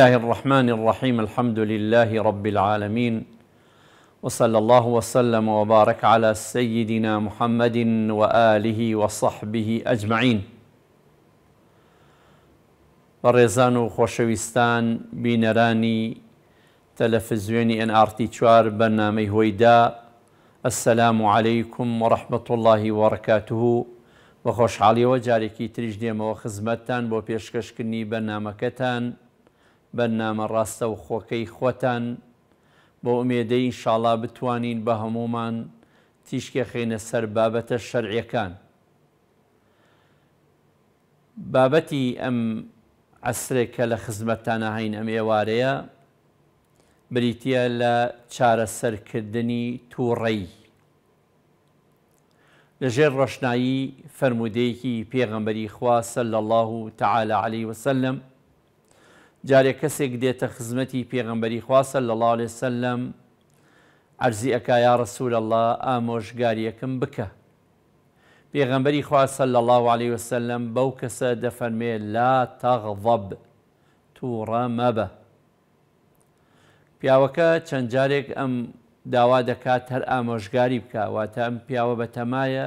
الله الرحمن الرحيم الحمد لله رب العالمين وصلى الله وسلم وبارك على سيدنا محمد وآله وصحبه أجمعين بەڕێزان بنراني تلفزيون ان ار تي تشوار برنامج هويدا السلام عليكم ورحمه الله وبركاته وخوش علي وجاري كي تريج ديما وخزمتان بو بيشكشكني برنامج كتان بەرنامە ڕاستە و خۆکەی خۆتان بۆ ئومێدەی شاڵا بتوانین بە هەمومان تیشکە خێنە سەر بابەتە شەرعیەکان. بابەتی ئەم عسرێک کە لە خزمەتتانە هاین ئەم ئێوارەیە بریتە لە چارەسەرکردنی تووڕێی. لەژێر ڕەشنایی فەرمودەیەکی پێغەمبەری خوا سەل الله تعاالە عليه وسلم جارێک کەسێک دێتە خزمەتی پێغمبەری خواسە لە لاڵێ سەلم ئەرزی ئەکا یا ڕسوول الله ئامۆژگاریەکەم بکە. پێغمبەری خواسە لە الله عليه وسلم بەو کەسە دەفەرمێ لا تەغضب تووڕە مەبە. پیاوەکە چەند جارێک ئەم داوا دەکات هەر ئامۆژگاری بکەواتە ئەم پیاوە بە تەمایە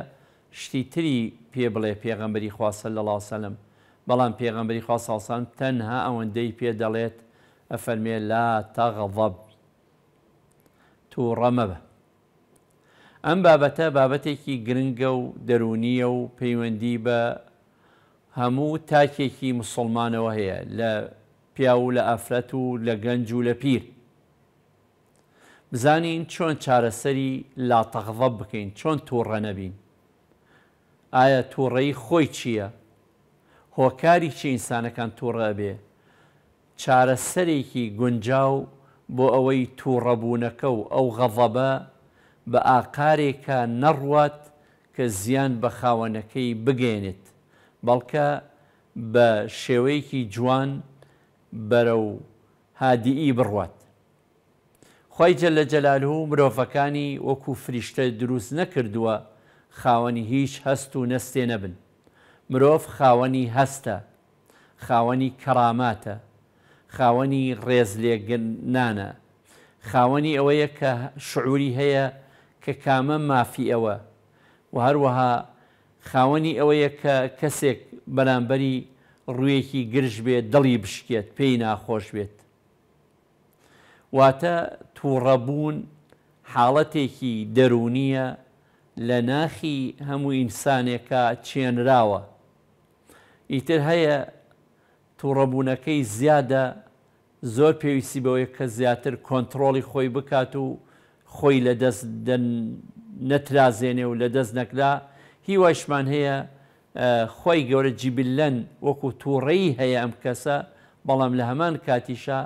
شتی تری پێ بڵێ پێغمبەری خواسە لە لاوسلم بەڵام پێغەمبەری خوا ساسان تەنها ئەوەندەی پێ دەڵێت ئەفەرمێ لا تەغەڵب تو ڕەمەبە ئەم بابەتە بابەتێکی گرنگە و دەرونیە و پەیوەندی بە هەموو تاکێکی مسلمانەوە هەیە لە پیا و لە ئافرەت و لە گەنج و لە پیر بزانین چۆن چارەسەری لاتەغضب بکەین چۆن تووڕە نەبین ئایا تووڕەی خۆی چییە هۆکاری چی ئینسانەکان تووڕە بێ چارەسەرێکی گونجاو بۆ ئەوەی تووڕەبوونەکە و ئەو غەڤەبە بە ئاقارێکە نەڕوات کە زیان بە خاوەنەکەی بگەێنێت بەڵکە بە شێوەیەکی جوان بەرە و هادیئی بڕوات خۆیجە لە جەلالە و مرۆڤەکانی وەکو فریشتە دروست نەکردووە خاوەنی هیچ هەست و نەستێ نەبن مرۆڤ خاوەنی هەستە خاوەنی کەراماتە خاوەنی ڕێزلێگەنانە خاوەنی ئەوەیە کە شعوری هەیە کە کامە مافی ئەوە و هەروەها خاوەنی ئەوەیە کە کەسێک بەرامبەری ڕوویەکی گرژ بێت دڵی بشکێت پێی ناخۆش بێت واتە تووڕەبوون حاڵەتێکی دەرونیە لە ناخی هەموو ئینسانێکە چێنراوە ئیتر هەیە تووڕەبوونەکەی زیادە زۆر پێویستی بەوەی کە زیاتر کۆنتترۆڵی خۆی بکات و خۆی لە دەست نەترازێنێ و لە دەست نەکرا هیواشمان هەیە خۆی گەورە جیبلەن وەکو تووڕێی هەیە ئەم کەسە بەڵام لە هەمان کاتیشا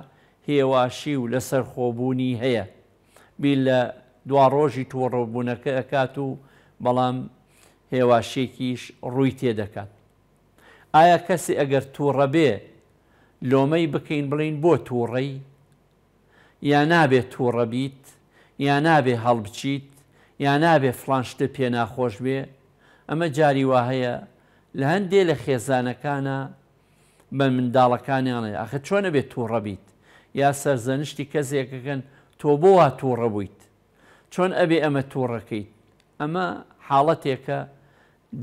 هێواشی و لەسەر خۆبوونی هەیە بی لە دوا ڕۆژی تووڕەبوونەکە ئەکات و بەڵام هێواشێکیش ڕووی تێدەکات ئایا کەسی ئەگەر تووڕە بێ لۆمەی بکەین بڵین بۆ تووڕەی یا نابێت تووڕە بیت یا نابێ هەڵبچیت یا نابێ فلانشتە پێ ناخۆش بێ ئەمە جاری وا هەیە لە هەندێ لە خێزانەکانە بە منداڵەکانیانێ ئەخە چۆنە بێت تووڕە بیت یا سەرزەنیشتی کەسێکەکەن تۆ بۆوا تووڕە بوویت چۆن ئەبێ ئەمە تووڕەکەیت ئەمە حاڵەتێکە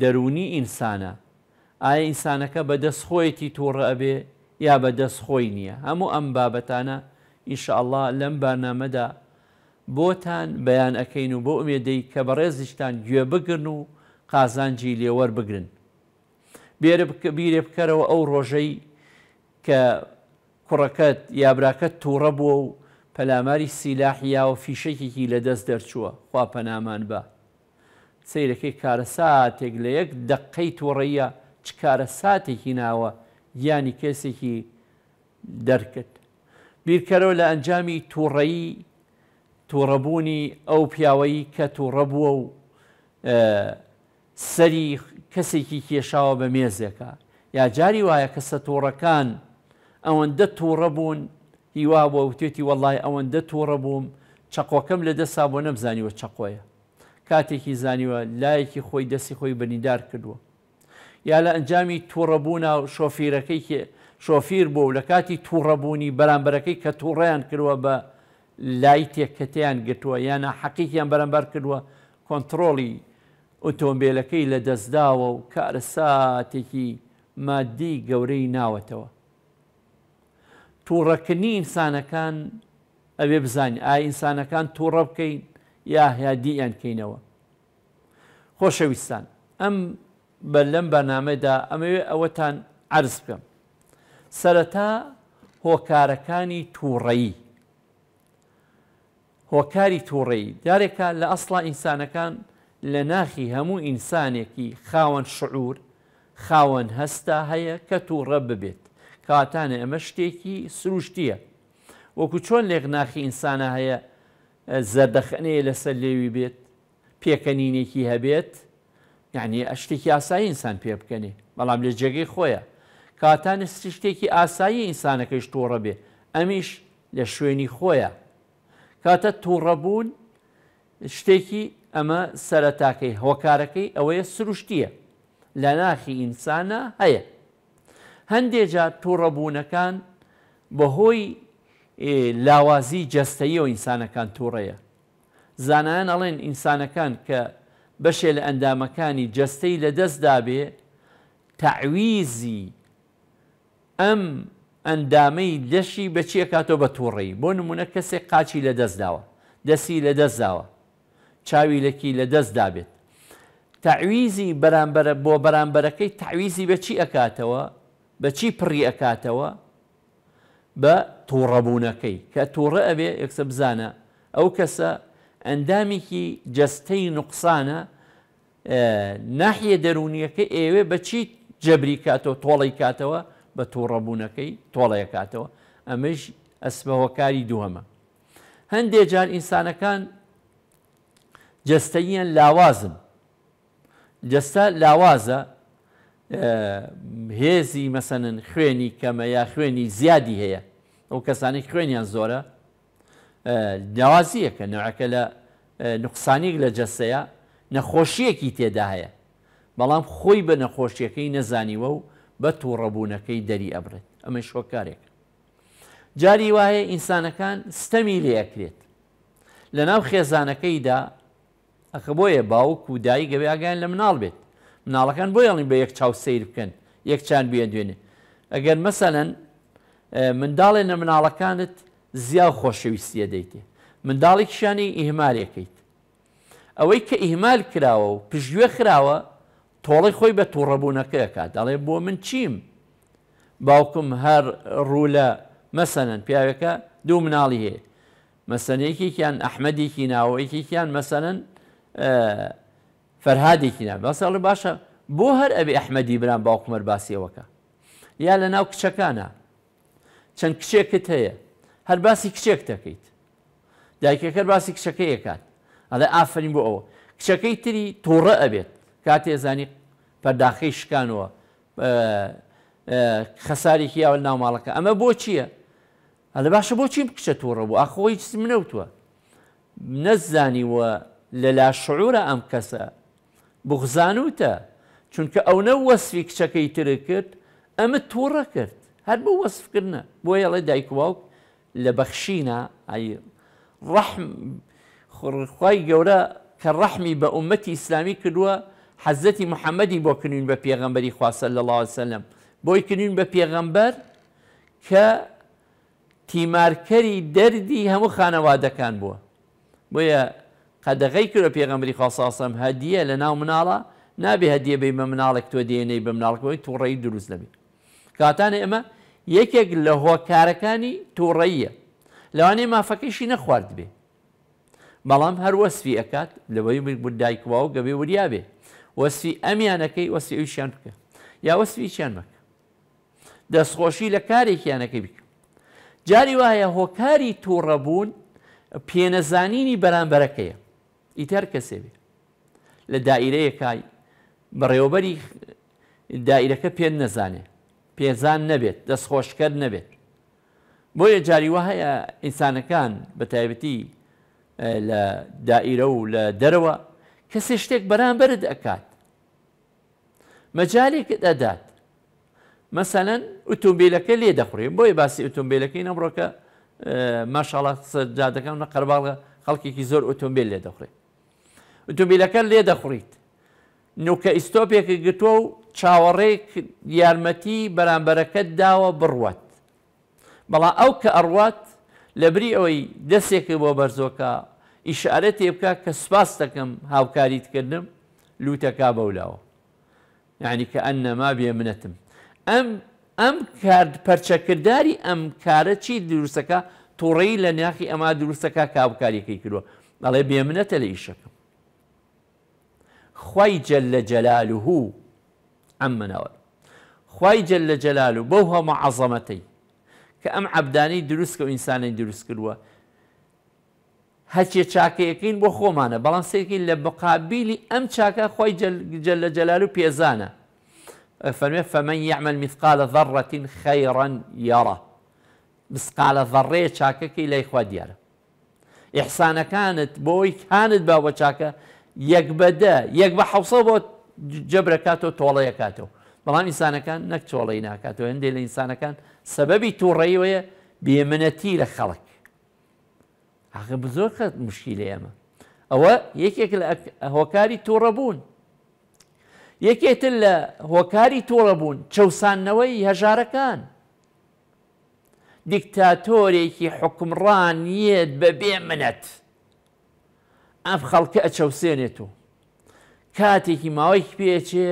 دەرونی ئینسانە ئایا ئینسانەکە بە دەستخۆیەتی تووڕە ئەبێ یا بە دەستخۆی نییە هەموو ئەم بابەتانە ئینشاءله لەم بارنامەدا بۆتان بەیان ئەەکەین و بۆ ئومێدەی کە بە ڕێزیشتان گوێ بگرن و قازانجی لێوەەر بگرن. بیرێ بکەرەوە ئەو ڕۆژەی کە کوڕەکەت یابراکەت تووڕە بووە و پەلاماری سیلاحیا و فیشەکێکی لەدەست دەرچووە خوا پەنامان بە. سیرەکەی کارە ساتێک لە یەک دقەی تووڕەیە چکارە ساتێکی ناوە ینی کەسێکی دەرکرد بیرکەرەوە لە ئەنجامی تووڕەیی تووڕەبوونی ئەو پیاوەی کە تووڕەبووە و سەری کەسێکی کێشاوە بە مێزێکە یا جاری وایە کەسە تووڕەکان ئەوەندە تووڕەبوون هیوا بۆ وتێتی وەڵی ئەوەندە تووڕەبووم چقۆکەم لە دەسا بۆ نەمزانیوە چقۆیە کاتێکی زانیوە لایەکی خۆی دەستی خۆی بەنیدار کردووە یا لە ئەنجامی تووڕەبوونا و شۆفیرەکەی شۆفیر بۆ و لە کاتی تووڕەبوونی بەرامبەرەکەی کە تووڕیان کردووە بە لای تێککەتیان گرتووە یانە حەقییان بەرەمبەر کردووە کۆنتترۆلی ئۆتۆمبیلەکەی لە دەستداوە و کارە ساتێکی مادی گەورەی ناوەتەوە. تووڕەکردنی ئینسانەکان ئەوێ بزانین ئا ئینسانەکان تووڕە بکەین یا هیادییان کەینەوە. خۆشەویستان ئەم بە لەم بەنامەدا ئەمەوێ ئەوەتان عرض بکەم. سەرەتا هۆکارەکانی تووڕەیی. هۆکاری تووڕێی دارێکە لە ئەسڵا ئینسانەکان لە ناخی هەموو ئینسانێکی خاوەن شعور خاوەن هەستا هەیە کە تووڕە ببێت کاتانە ئەمە شتێکی سروشتیە وەکو چۆن لێک ناخی ئینسانە هەیە زەردەخەنەیە لەسەر لێوی بێت پێکەنینێکی هەبێت یعنی ئەشتێکی ئاسایی ئینسان پێ بکەنی بەڵام لە جێگەی خۆیە کاتان شتێکی ئاسایی ئینسانەکەیش تۆڕە بێ ئەمیش لە شوێنی خۆیە کاتە تووڕەبوون شتێکی ئەمە سەرەتاکەی هۆکارەکەی ئەوەیە سروشتیە لە ناخی ئینسانە هەیە هەندێجا تووڕەبوونەکان بەهۆی لاوازی جەستەیەوە ئینسانەکان تووڕەیە زانایان ئەڵێن ئینسانەکان کە بەشێ لە ئەندامەکانی جەستەی لەدەستدابێ تعویزی ئەم ئەندامەی لەشی بەچیە کاتۆ بە تووڕی بۆ نمونە کەسێک قاچی لە دەستداوە دەسی لە دەستداوە چاوی لەکی لە دەستدابێت تعویزی بەرامبەر بۆ بەرامبەرەکەی تعویزی بەچی ئەکاتەوە بەچی پڕی ئەکاتەوە بە تووڕەبوونەکەی کە تووڕە ئەبێ یەکسە بزانە ئەو کەسە ئەندامێکی جستەی نوقسانە ناحیە دەرونیەکە ئێوێ بەچیت جەبری کاتەوە تۆڵی کاتەوە بە تووڕەبوونەکەی تۆڵەیە کاتەوە ئەمەش ئەسبەوەکاری دووەمە. هەندێک جار ئینسانەکان جستەیەن لاوازم. جستە لاوازە هێزی مەسەنن خوێنی کەمە یا خوێنی زیادی هەیە ئەو کەسانی خوێنیان زۆرە داوازیەکە نەوەکە لە نقصانێک لە جەسەیە نەخۆشیەکی تێدا هەیە بەڵام خۆی بە نەخۆشیەکەی نەزانیوە و بە تووڕەبوونەکەی دەری ئەبرێت ئەمە شۆکارێک جاری وایە ئینسانەکان ستەمی لەیەکرێت لە ناو خێزانەکەیدا ئەخە بۆیە باوک و دایی گەویاگیان لە مناڵ بێت مناڵەکان بۆ یاڵین بە یەک چاو سیر بکەن یەکچان بێ دوێنێ ئەگەر مەسەەن منداڵێ نە مناڵەکانت زیاو خۆشەویستیە دەیتێ منداڵێکیشانی ئیهمالەکەیت ئەوەی کە ئیهمال کراوە و پژگوێ خراوە تۆڵی خۆی بە تووڕەبوونەکەیکات دەڵێ بۆ من چیم باوکم هەر ڕوو لە مەسەنەن پیاوەکە دوو مناڵی هەیە مەسەنێکیان ئەحمەدێکی ناوەیەکیان مەسەنەن فەرهادێکینا بەسەڵی باشە بۆ هەر ئەبێ ئەحمەدی بران باوکمەر باسیەوەکە یا لە ناو کچەکانە چەند کچێکت هەیە هەر باسی کچێک دەکەیت دایکەکە باسی کچەکەیەکات ئەدە ئافرین بۆ ئەوە کچەکەی تری تۆڕە ئەبێت کاتێزانی پەرداخی شکانەوە خەسارێکی یاوە ناوماڵەکە ئەمە بۆ چییە؟ ئەلە باشە بۆچی بکچە تۆڕە بوو ئاخۆی چ منەوتوە نەزانیوە لە لا شعورە ئەم کەسە بغزانوتە چونکە ئەو نە وەسفی کچەکەی ترە کرد ئەمە تۆڕە کرد هەر بە وەسفکردە بۆ یەڵێ دایکواوک لە بەخشینە ڕحم خوڕخوای گەورە کە ڕەحمی بە عومەتی ئیسلامی کردووە حەزەتی محەممەدی بۆ کردین بە پێغەمبەری خواسە لە لاوەسەلم بۆی کردین بە پێغەمبەر کە تیمارکەری دەردی هەموو خانەوادەکان بووە بۆیە قەدەغی کردە پێغەمبری خاساسم هەدیە لە ناو مناڵە نابێ هەدیە بێ بە مناڵێک تۆ دێنەی بە مناڵکەوەی تووڕێی دروست دەبێت کاتانە ئێمە یەکێک لە هۆکارەکانی تووڕەیە لەوانەیە مافەکەیشی نەخوارد بێ بەڵام هەر وەسفی ئەکات لەوەی بوو دایکوا و گەبێ وریابێ وەسفی ئەمیانەکەی وەسی ئەوشیان بکە یا وەسفی چیان مەکە دەستخۆشی لە کارێکیانەکەی بکە جاری وایە هۆکاری تووڕەبوون پێنەزانینی بەرامبەرەکەیە ئیتر کەسێبێ لە دائیرەیەکای بەڕێوبەری دائیرەکە پێ نەزانێ پێزان نەبێت دەستخۆشکرد نەبێت بۆیە جاریوە هەیە ئینسانەکان بە تایبەتی لە دائیرە و لە دەرەوە کەسێ شتێک بەرامبرت ئەکات مەجالێکت ئەدات مەسەەن ئۆتۆمبیلەکە لێ دەخورێن بۆی باسی ئۆتۆمبیلەکەی نەمڕۆکە ماشاڵات سەرجادەکەم نە قەرباڵە خەڵکێکی زۆر ئۆتۆمبیل لێ دەخورێت ئۆتۆمبیلەکە لێ دەخوریت نوکە ئیسۆپێکی گرتووە و چاوەڕێک یارمەتی بەرامبەرەکەت داوە بڕوات بەڵام ئەو کە ئەڕوات لەبری ئەوەی دەستێکی بۆ بەرزۆکە ئیشارە تێبکە کە سپاس دەکەم هاوکاریتکردم لوتەکە بەولاوە یعنی کە ئەن نەما بێ منەتم ئەم ئەم پەرچەکردداری ئەم کارە چی دروستەکە توڕی لە ناخی ئەما دروستەکە کابکاریەکەی کردووە ئەڵێ بێمنەتە لە ئیشەکەم خی جل لە جەلال و هوو ئەم منەوە خی جل لە جەلال و بەو هەمە عەزەمەتەی كأم عبداني دروس كو إنسان دروس كروا هاتي شاكا يكين بوخو مانا بلانسيكين لمقابيلي أم شاكا خوي جل, جل جلالو بيزانا فمن يعمل مثقال ذرة خيرا يرى مثقال ذرة شاكا كي لا يخوى ديارة إحسانا كانت بوي كانت بابا شاكا يقبدا يقبى حوصوبو جبركاتو طوليكاتو بلان إنسانا كان نك طولينا كاتو عندي الإنسانا كان سببی تووڕێیوەیە بێمنەتی لە خەڵک عقب بزۆر خەت مشکیل ئێمە ئەوە یەکێک لە هۆکاری تووڕەبوون یەکێتر لە هۆکاری تووڕەبوون چەسانەوەی هەژارەکان دیکتاتۆرێکی حکمڕانیت بە بێ منەت ئەم خەڵکە ئەچەوسێنێت و کاتێکی ماوەی پێچێ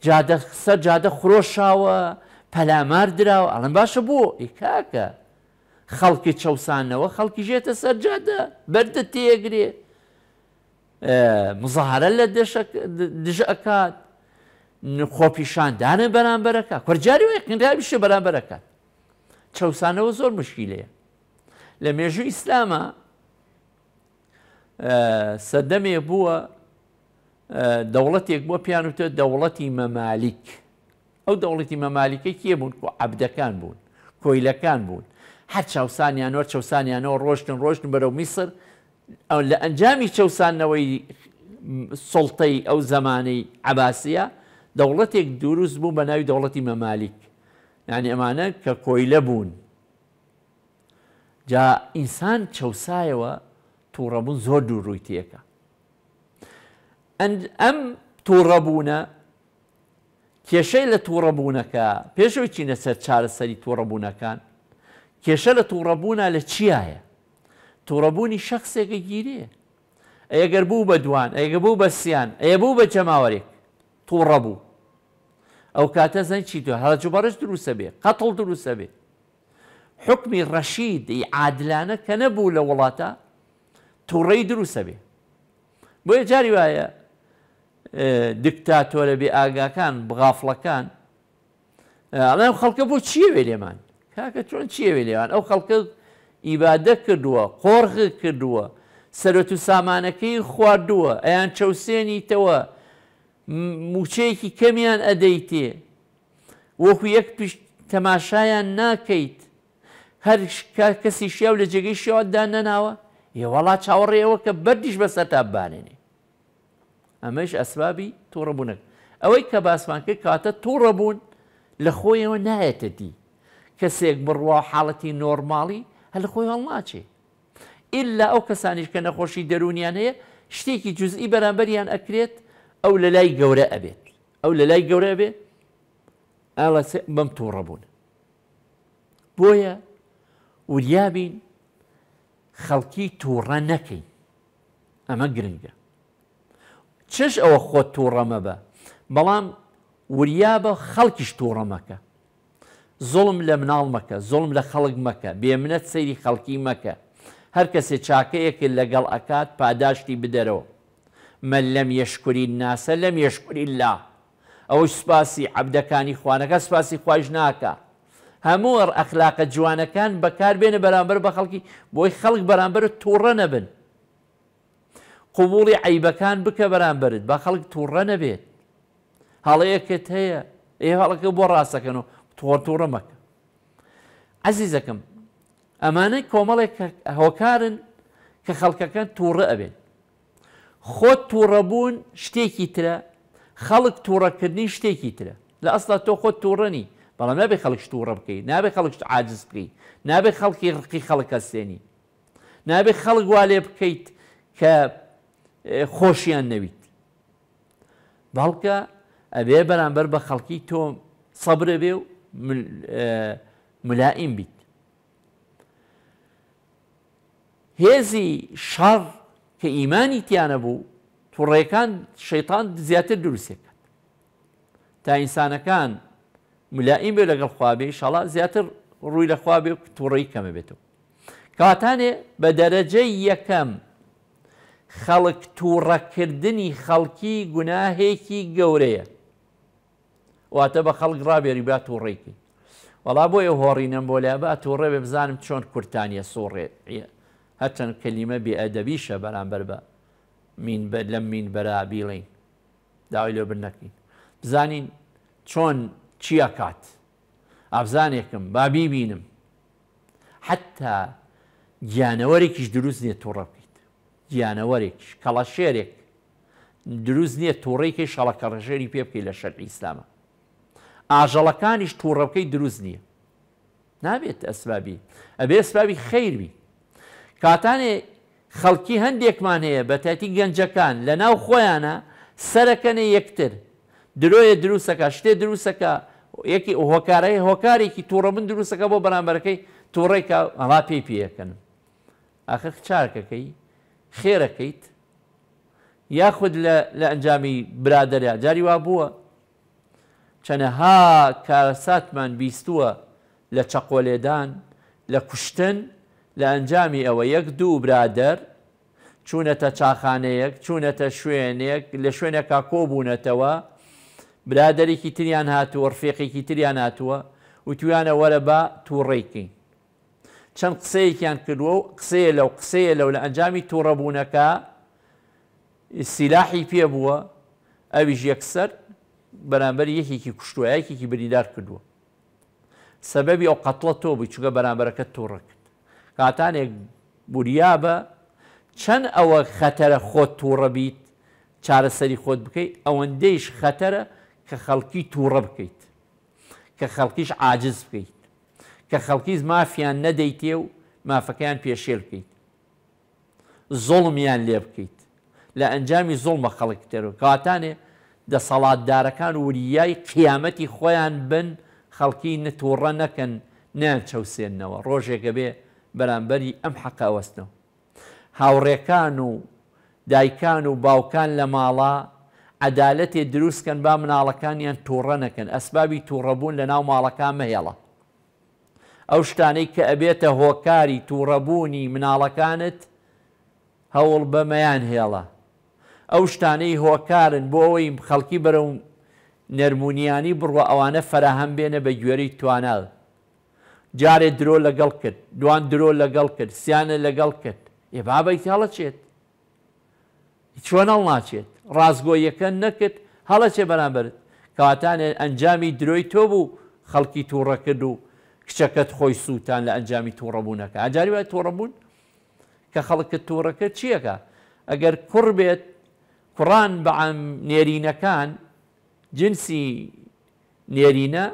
سەر جادە خۆشاوە پەلامار درراوە ئەڵم باشە بۆ ئیکاکە خەڵکی چەسانەوە خەڵکی ژێتە سەر جادە بەردە تێگرێ مزەهارە لە دژ ئەکات خۆپیشاندانە بەرامبەرەکە کوەرجاری قنراویشە بەرامبەرەکەات چەسانەوە زۆر مشکیلەیە لە مێژوو ئیسلامە سەدەمێ بووە دەوڵەتێک بۆ پیانوتە دەوڵەتی مەمالیک ئەو دەوڵەتی مەمالیکە کیە بوون و عبدەکان بوون کۆیلەکان بوون هەر چاوسانیانەوە چەسانیانەوە ڕۆشتن ڕۆشتن بەرەو میسر ئەو لە ئەنجامی چەسانەوەی سڵتەی ئەو زمانەی عباسیە دەوڵەتێک دروست بوو بە ناوی دەوڵەتی مەمالیک یعنی ئەمانە کە کۆیلە بوون جا ئینسان چەسایەوە تووڕەبوون زۆر دووڕووی تێکە ئەم تووڕەبوونە کێشەی لە تووڕەبوونەکە پێشەوە چینە سەر چارەسەری تووڕەبوونەکان کێشە لە تووڕەبوونە لە چیایە تووڕەبوونی شخصێکە گیرێ ئەگەر بوو بە دوان ئەگە بوو بەسییان ئەیە بوو بە جەماوەێک تووڕەبوو ئەو کاتە زەن چی دو هەڵج بەڕش دروسە بێ قەتڵ دروسە بێ حکمی ڕەشیدی عادلانە کە نەبوو لە وڵاتە تووڕێی دروسە بێ بۆیە جاری وایە دکتاتۆرە بێ ئاگاکان بغافڵەکان ئەڵێم خەڵکە بۆ چیە وێ لێمان کاکە چۆن چیە وێ لێوان ئەو خەڵکە ئیبادە کردووە قۆرغ کردووە سەرەت و سامانەکەی خواردووە ئەیان چەوسێنیتەوە موچەیەکی کەمیان ئەدەیتێ وەکو یەک تەماشایان ناکەیت هەر کەسی شیاو لە جێگەی شێوەدا نەناوە یێوەڵا چاوەڕێەوە کە بەردیش بەسەر تاببانێنێ ئەمەش ئەسبابی تووڕەبوونن ئەوەی کە باسمانکە کاتە تووڕەبوون لە خۆیەوە نایەتە دی کەسێک بڕوا حاڵەتی نۆرماڵی هەل خۆی هەڵ ناچێ ئللا ئەو کەسانیش کە نەخۆشی دەرونیان هەیە شتێکی جزئی بەرامبەریان ئەکرێت ئەو لە لای گەورە ئەبێت ئەو لە لای گەورە ئەبێت ئاڵە بەم تووڕەبوون بۆیە وریابین خەڵکی تووڕە نەکەین ئەمە گرنگە چش ئەوە خۆت تووڕەمە بە بەڵام وریا بە خەڵکیش تووڕەمەکە زۆڵم لە مناڵ مەکە زۆڵم لە خەڵک مەکە بێمنەت سەیری خەڵکی مەکە هەر کەسێ چاکەیەکی لەگەڵ ئەکات پاداشتی بدەرەوە من لەم یشکوری ناسە لەم یشکوری لا ئەوش سپاسی عبدەکانی خوانەکە سپاسی خوۆش ناکە هەموو ئەخلاقە جوانەکان بەکار بێنە بەرامبەر بە خەڵکی بۆی خەڵک بەرامبەر تووڕە نەبن قوبوڵی عیبەکان بکە بەرامبرت با خەڵک تووڕە نەبێت هەڵەیەکت هەیە ئێ هەڵەکە بۆ ڕاستەکەن و تۆر تووڕە مەکە عزیزەکەم ئەمانەی کۆمەڵێک هۆکارن کە خەڵکەکان تووڕە ئەبێن خۆت تووڕەبوون شتێکی ترە خەڵک تووڕەکردنی شتێکی ترە لە ئەسڵ تۆ خۆت تووڕەنی بەڵام نابێ خەڵک تووڕە بکەی نابێ خەڵک عاجز بکەی نابێ خەڵکی ڕقی خەڵک ئەسێنی نابێ خەڵک وا لێ بکەیت کە خۆشیان نەویت بەڵکە ئەبێ بەرامبەر بە خەڵکی تۆ سەبرە بێ و ملائیم بیت هێزی شەڕ کە ئیمانی تیانە بوو توڕێکان شەیتان زیاتر دروستێکات تا ئینسانەکان ملائیم بێ لەگەڵ خوابێ شڵا زیاتر ڕووی لە خوابێ توڕی کەمە بێتەوە کاتانێ بە دەرەجەی یەکەم خەڵک تووڕەکردنی خەڵکی گوناهێکی گەورەیە واتە بە خەڵک ڕابێری با تووڕێکی وەڵا بۆیە هۆڕینم بۆ لە بە تووڕێ بێ بزانم چۆن کورتانیە سوڕێ هەچەند کەلیمە بێئەدەبیشە بەرامبەر بە مین بە لەم مین بەرابیڵین داوای لۆ بنەکەین بزانین چۆن چیە کات ئابزانێکم بابی بینم حتا گیانەوەرێکیش دروست نیە تووڕەبی گیانەوەرێک کەڵە شێرێک دروست نییە تووڕێکی شەڵەکە ڕژێری پێ بکەی لە شەر ئیسلامە ئاژەڵەکانیش تووڕەکەی دروست نییە نابێت ئەسبابی ئەبێ ئەسبابی خیربی کاتانێ خەڵکی هەندێکمان هەیە بە تەتی گەنجەکان لە ناو خۆیانە سەرەکەنە یەکتر درۆیە دروستەکە شتێ دروستەکە یەکی هۆکارایی هۆکارێکی تووڕە من دروستەکە بۆ بەرامبەرەکەی تووڕێکە ئەما پێی پێەکەن ئاخر چارکەکەی خێرەکەیت یاخود لە ئەنجامی برادریا جاری وا بووە چەنەها کارەساتمان بیستووە لە چەقۆلێدان لە کوشتن لە ئەنجامی ئەوە یەک دوو برادەر چوونەتە چاخانەیەک چوونەتە شوێنێک لە شوێنێکا کۆبوونەتەوە برادێکی تریان هاتووە ڕفێقێکی تریان هاتووە و تویانە وەرە بە تووڕێکی چەند قسەیەکیان کردووە و قسەیە لەو قسەیە لەو لە ئەنجامی تووڕەبوونەکە سیلاحی پێ بووە ئەویش یەکسەر بەرامبەر یەکێکی کوشتووە یەکێکی بریدار کردووە سەبەبی ئەو قەتڵە تۆ بووی چگە بەرامبەرەکە تۆڕە کرد کاتانێک بوریا بە چەند ئەوە خەتەرە خۆت تووڕە بیت چارەسەری خۆت بکەیت ئەوەندەیش خەتەرە کە خەڵکی تووڕە بکەیت کە خەڵکیش عاجز بکەیت کە خەڵکیز مافیان نەدەیتێ و مافەکەیان پێشێ بکەیت زۆڵمیان لێ بکەیت لە ئەنجامی زۆڵمە خەڵک تێرو کاتانێ دەسەڵاتدارەکان وریای قیامەتی خۆیان بن خەڵکی نتوڕە نەکەن نیان چەوسێننەوە ڕۆژێکە بێ بەرامبەری ئەم حەقاوەستنەوە هاوڕێکان و دایکان و باوکان لە ماڵا عدالەتێ دروستکەن با مناڵەکانیان تووڕە نەکەن ئەسبابی تووڕەبوون لە ناو ماڵەکان مەهێڵە ئەو شتانەی کە ئەبێتە هۆکاری تووڕەبوونی مناڵەکانت هەوڵ بەمەیان هێڵە ئەو شتانەی هۆکارن بۆ ئەوەی خەڵکی بەرە نەرمونیانی بڕوە ئەوانە فەراهەم بێنە بە گوێری توانال جارێ درۆ لەگەڵ کرد دوان درۆ لەگەڵ کرد سیانە لەگەڵ کرد ێ بابی هەڵە چێت چۆنەڵ ناچێت ڕازگۆیەکە نەکرد هەڵە چێ بەرامبرت کەواتانێ ئەنجامی درۆی تۆ بوو خەڵکی تووڕە کرد و کچەکەت خۆی سووتان لە ئەنجامی تووڕەبوونەکە ئاجاری وای تووڕەبوون کە خەڵکە تووڕەکە چییەکە ئەگەر کوڕ بێت کوڕان بە نێرینەکان جنسی نێرینە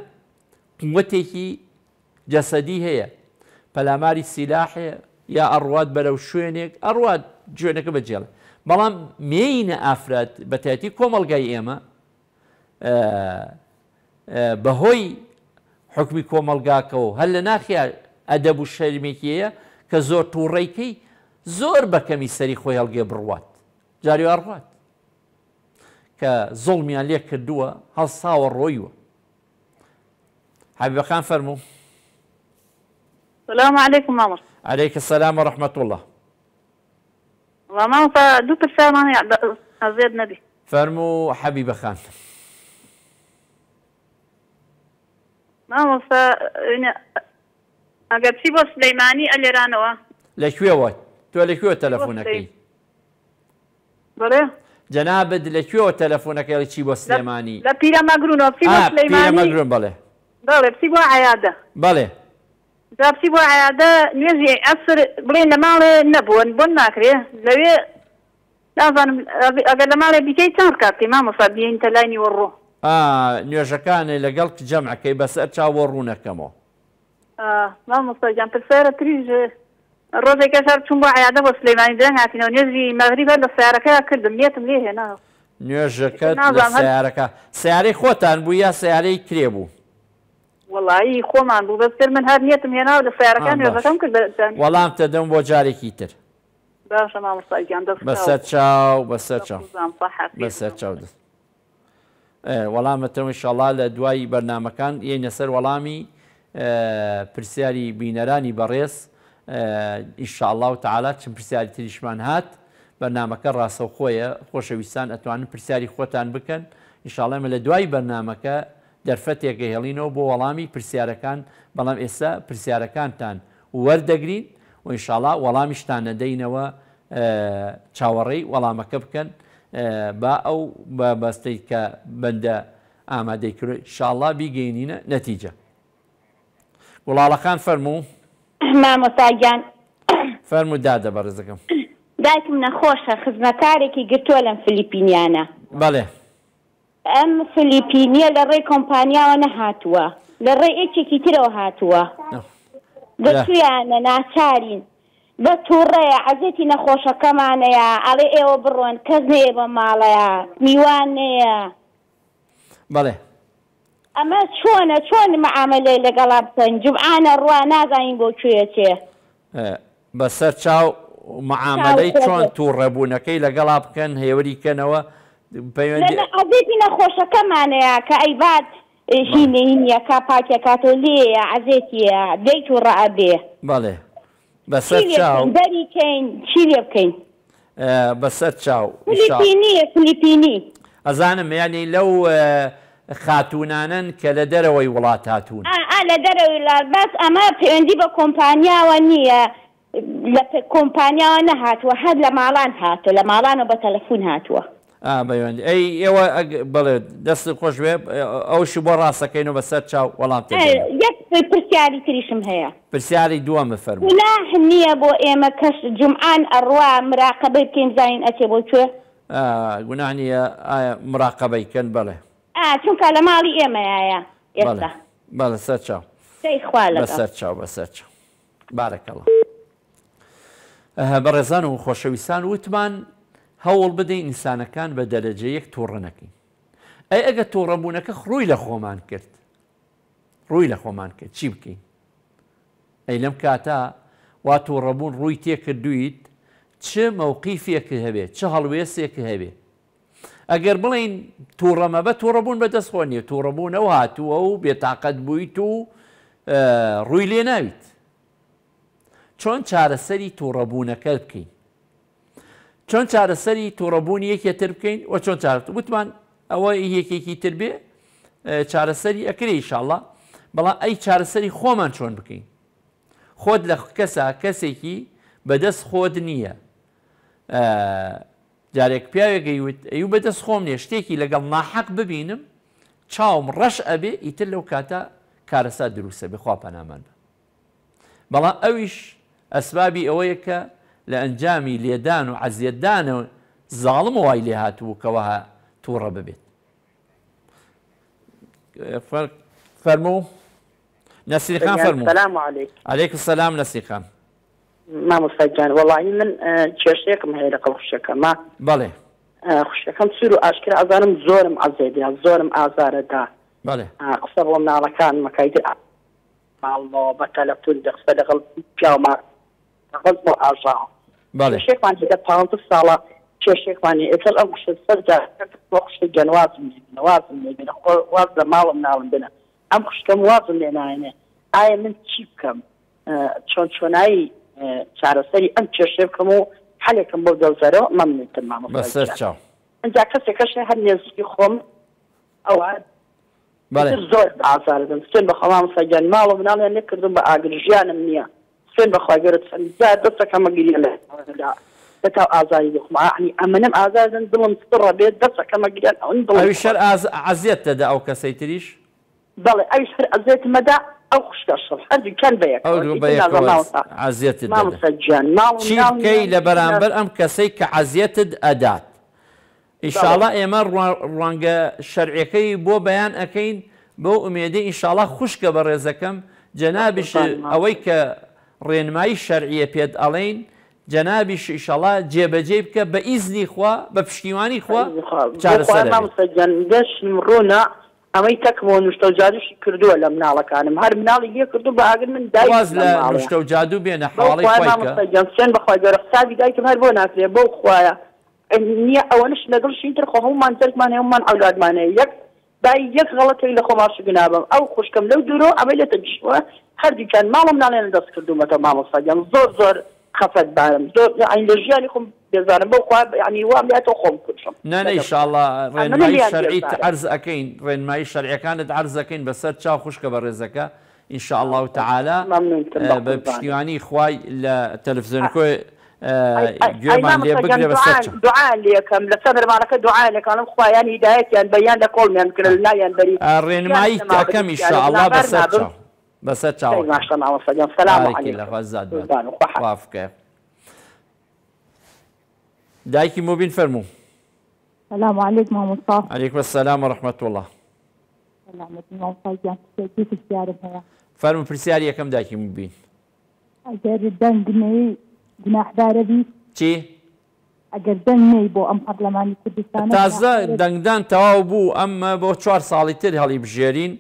قوتێکی جەسەدی هەیە پەلاماری سیلاحەیە یا ئەڕوات بەرەو شوێنێک ئەڕوات جوێنەکە بەجێڵە بەڵام مینە ئافرەت بەتەتی کۆمەلگای ئێمە بەهۆی حکمی کۆمەلگاکەەوە هل لە ناخیا ئەدەب و توريكي زور زۆر تووڕێکەی زۆر بەکەمی جاريو خۆی كظلمي عليك جاریوارڕات کە زۆڵمیان لێ کردووە هەڵساوە ڕۆیوە حبیبەخان سلام عليكم مامر عليك السلام ورحمة الله ومامر دوك السلام أنا زيد نبي فرمو حبيب خان مامۆستا ئەگەر چی بۆ سلەیمانی ئەلێرانەوە لەکوێوە تۆ لەکوێ تەلەفۆنەکەی بڵێ جەنابد لەکوێوە تەلەفۆنەکەی چی بۆ سلێمانی لە پیرە مەگرونەوە مەگرون بڵێ بڵێ پسی بۆ عیادە بڵێ زاپسی بۆ عیادە نوێژی ئەسر بڵێن لە ماڵێ نەبوون بۆن ناکرێ لەوێ نازانم ئەگەر لە ماڵێ بیکەی چەند کاتی مامۆستا بینتە لاینی وەڕۆ نوێژەکانی لەگەڵ جەمعەکەی بەسەر چاوە ڕوونەکەمەوە مامۆستاگیان پرسیارە تریژ ڕۆژێکە شار چون بۆ عیادە بۆ سلەیمانی جەنگ هاتینەوە نوێژی مەغریبە لە سیارەکەدا کردم نێتم لێ هێنا نوێژەکەت سیارەکە سیارەی خۆتان بوو یا سیارەی کرێ بوو وڵایی خۆمان بوو بەستر من هەر نیەتم هێناوە لە سیارەکان نوێژەکەم کرد وەڵام تەدەم بۆ جارێکی تر باشە مامۆستاگیان دەست بەسەر چاو بەسەر چاو بەسەر چاو دەست وەڵامەتەوە شڵا لە دوایی بەرنمەکان یەنە سەر وەڵامی پرسیاری بینەرانی بەڕێز ئیشاءله و تعاالات چەند پرسیاری تریشمان هات بەرنمەکە ڕاستەوخۆیە خۆشەویستان ئەتوانن پرسیاری خۆتان بکەن ئیشاڵێمە لە دوای بەرنمەکە دەرفەتێکە هێڵینەوە بۆ وەڵامی پرسیارەکان بەڵام ئێستا پرسیارەکانتان وەردەگرین و ئیشاڵا وەڵامیشتانە دەینەوە چاوەڕێی وەڵامەکە بکەن با ئەو بەستەی کە بەندە ئامادەی کرد شاڵا بیگەینینە نەتیجە وڵاڵەکان فەرموو مامۆساگیان فەرمو دادە بەڕزەکەم دایکم نەخۆشە خزمەتارێکی گرتووە لەم فلیپینیانە بەڵێ ئەم فلیپینیە لە ڕێی کۆمپانیاوە نەهاتووە لە ڕێ ئێکێکی ترەوە هاتووە دەچویانە ناچارین بە تووڕەیە حەزێتی نەخۆشەکەمانەیە ئەڵێ ئێوە بڕۆن کەس نەیە بە ماڵەیە میوان نەیە بەڵێ ئەمە چۆنە چۆن مەعاملەی لەگەڵا بکەن جمعانە ڕوا نازانین بۆ کوێچێ بەسەر چاو معاملەی چۆن تووڕەبوونەکەی لەگەڵا بکەن هێوریکەنەوە ئەزێتی نەخۆشەکەمانەیە کە ئەیبات ژینەینە کا پاکێکاتۆ لێە عزێتیە دەیت و ڕعبێ بەڵێ بەسەر چاو چی لێ بکەین بەسەر چاو فلیپینی ئەزانم یانی لەو خاتونانن کە لە دەرەوەی وڵات هاتوون لە دەرەوەی لاباس ئەمە پەیوەندی بە کۆمپانیاوە نییە لە کۆمپانیاوە نەهاتووە هەر لە ماڵان هاتووە لە ماڵانە بە تەلەفون هاتووە آه بیوند. ای ایوا بله دست خوش بب. آوش بار راسته که اینو بسات چاو ولام اه، تیم. یک پرسیاری کریشم هیا. پرسیاری دوام بفرم. نه نیا بو ایم کش جمعان اروا مراقبه کن زاین آتش بچو. آه گناه نیا مراقبه کن بله. آ آه، چون کلمالی ایم هیا. بله بله سات چاو. سی بسات چاو بسات چاو. بارک الله. اه، برزان و خوشویسان و هەوڵ بدەین ئینسانەکان بە دەرەجەیەک تۆڕەنەکەین ئەی ئەگە تۆڕەبوونەکە خڕووی لە خۆمان کرد ڕووی لە خۆمان کرد چی بکەین ئەی لەم کاتا وا تۆڕەبوون ڕووی تێکردویت چ مەوقیفێکی هەبێت چه هەڵوێسێکی هەبێت ئەگەر بڵین تووڕەمە بە تووڕەبوون بەدەستخۆنیە تووڕەبوونەوە هاتووە و بێتاقەت بوویت و ڕووی لێ ناویت چۆن چارەسەری تووڕەبوونەکە بکەین چۆن چارەسەری تووڕەبوونی یەکێتر بکەین و چۆن چارت وتمان ئەوە یەکێکی تر بێ چارەسەری ئەکرێ ئیشاءله بەڵام ئەی چارەسەری خۆمان چۆن بکەین خۆت لە کەسا کەسێکی بەدەست خۆت نییە جارێک پیاوێکگەیوت ئەو بەدەست خۆم نیە شتێکی لەگەڵ ناحەق ببینم چاوم ڕەش ئەبێ ئیتر لەو کاتە کارەسا دروستە بخوا پەنامان بە بەڵام ئەویش ئەسبابی ئەوەیە کە لانجامي ئەنجامی لێدان و ظالم زاڵم وای كوها هاتبوو فرمو تووڕە ببێت فرمو السلام عليكم عليكم السلام نسيخان ما مستجان والله من اه، چێشتێکم ما لەقڵ خوشەکەما بەڵێ خوشەکەم سوور و زورم ئازارم زورم ئازێدیا زۆرم ئازارەدا بەڵێ اه، قسە بۆ ناڵەکان مەکایدر ماڵەوە بە تەلەفون دەخسە لەگەڵ پیاما بۆ ئاژاو شێکوان دە پ ساڵە کێشێکوانی ئێتر ئەم قش سەرجا قشت گەنوازم نوازم لێبێنە واز لە ماڵم ناڵم بنە ئەم قشتم وازم لێ نایێنێ ئایا من چی بکەم چۆن چۆنایی چارەسەری ئەم کێشێ بکەم و حالێکم بۆ دەوزەرەوە مەمنتم مامە ئەجا کەسێکەش هەر نێزی خۆم ئەوە زۆر ئازاردم سێن بە خەڵام سەگەن ماڵم ناڵێن نکردم بە ئاگرژیانم نییە سن بخوای آزادی زیاد دەستەکەمە گریاندا بەتاو ئازاری دلم ئەمەم بیاد دست سپڕە بێت دەستەکەمە گریان ئەوەن دڵ از عزیت داد او کسی تریش بیک ما عزیت داد ما ئەو ما شڵ هەردوو کەن بەیەکزیێت چیکەی لە بەرامبەر ئەم کەسەی کە عزیەتت ئەدات ئیشاڵە ئێمە ڕوانگە شەرعەکەی بۆ بەیان ئەەکەین بۆ ئومێدی ئیشاڵە خوشکە بە ڕێزەکەم جەنابش جنابش کە ڕێنمایی شەرعیە پێت ئەڵین جەنابی شیشەڵا جێبەجێ بکە بە ئیزنی خوا بە پشتیوانی خوا چارەسەرگەشتم ڕۆنا ئەمەی تەکەوە نوشتە جادوش کردووە لە مناڵەکانم هەر مناڵی یە کردو بە ئاگر من داواز لە نوشتە و جادو بێنە حڵیان بەخوای گەۆرە ساوی دایکم هەر بۆ ناکرێ بەو خوایە نییە ئەوەنش لەگەڵ شین تر خۆ هەمومان ترکمان هێمان ئەولادمانەیە یەک با یەک غەڵەتەی لە خۆماش گونابم ئەو خوشکم لەو دوورۆ ئەمەی لە تەگشتوە هەردووکان ماڵم ناڵێنە دەست کردومەتە مامۆستاگەم زور زور خفت بارم زور زۆر ئەین يعني لە ژیانی خۆم بێزانم بەو خواب ینی يعني وام لاتۆ خۆم کوچم نانەیشاڵە ڕێنمایی شەرعیت عرز ئەەکەین ڕێنمایی شەرعەکانت عرزەکەین بەسەر چاو خوشکە بە ڕێزەکە. إن شاء الله تعالى ممنون تبقى خوای لە لتلفزيون کۆی آه، نعم، بيان لێ بگرێ بەسەر دوعا لێکەم لەسەر دەربارەکە دوعا لێکانم خوایان هیدایەتیان بەیان لە کۆڵمیان کرد لایەن ما شاء الله ئیشاءڵڵا السلام چاو بەسەر فزاد وافك دايك مو بين فرمو السلام عليكم مصطفى عليكم السلام ورحمة الله مصطفى فرمو في السيارة كم دايكي مبين ئەگەر دەنگنەی جناح داردي چي اگر دنگ نی بو ام پارلمانی کردستان تازه دنگ دان تواو بو اما بو چوار سالی تر حالی بجيرين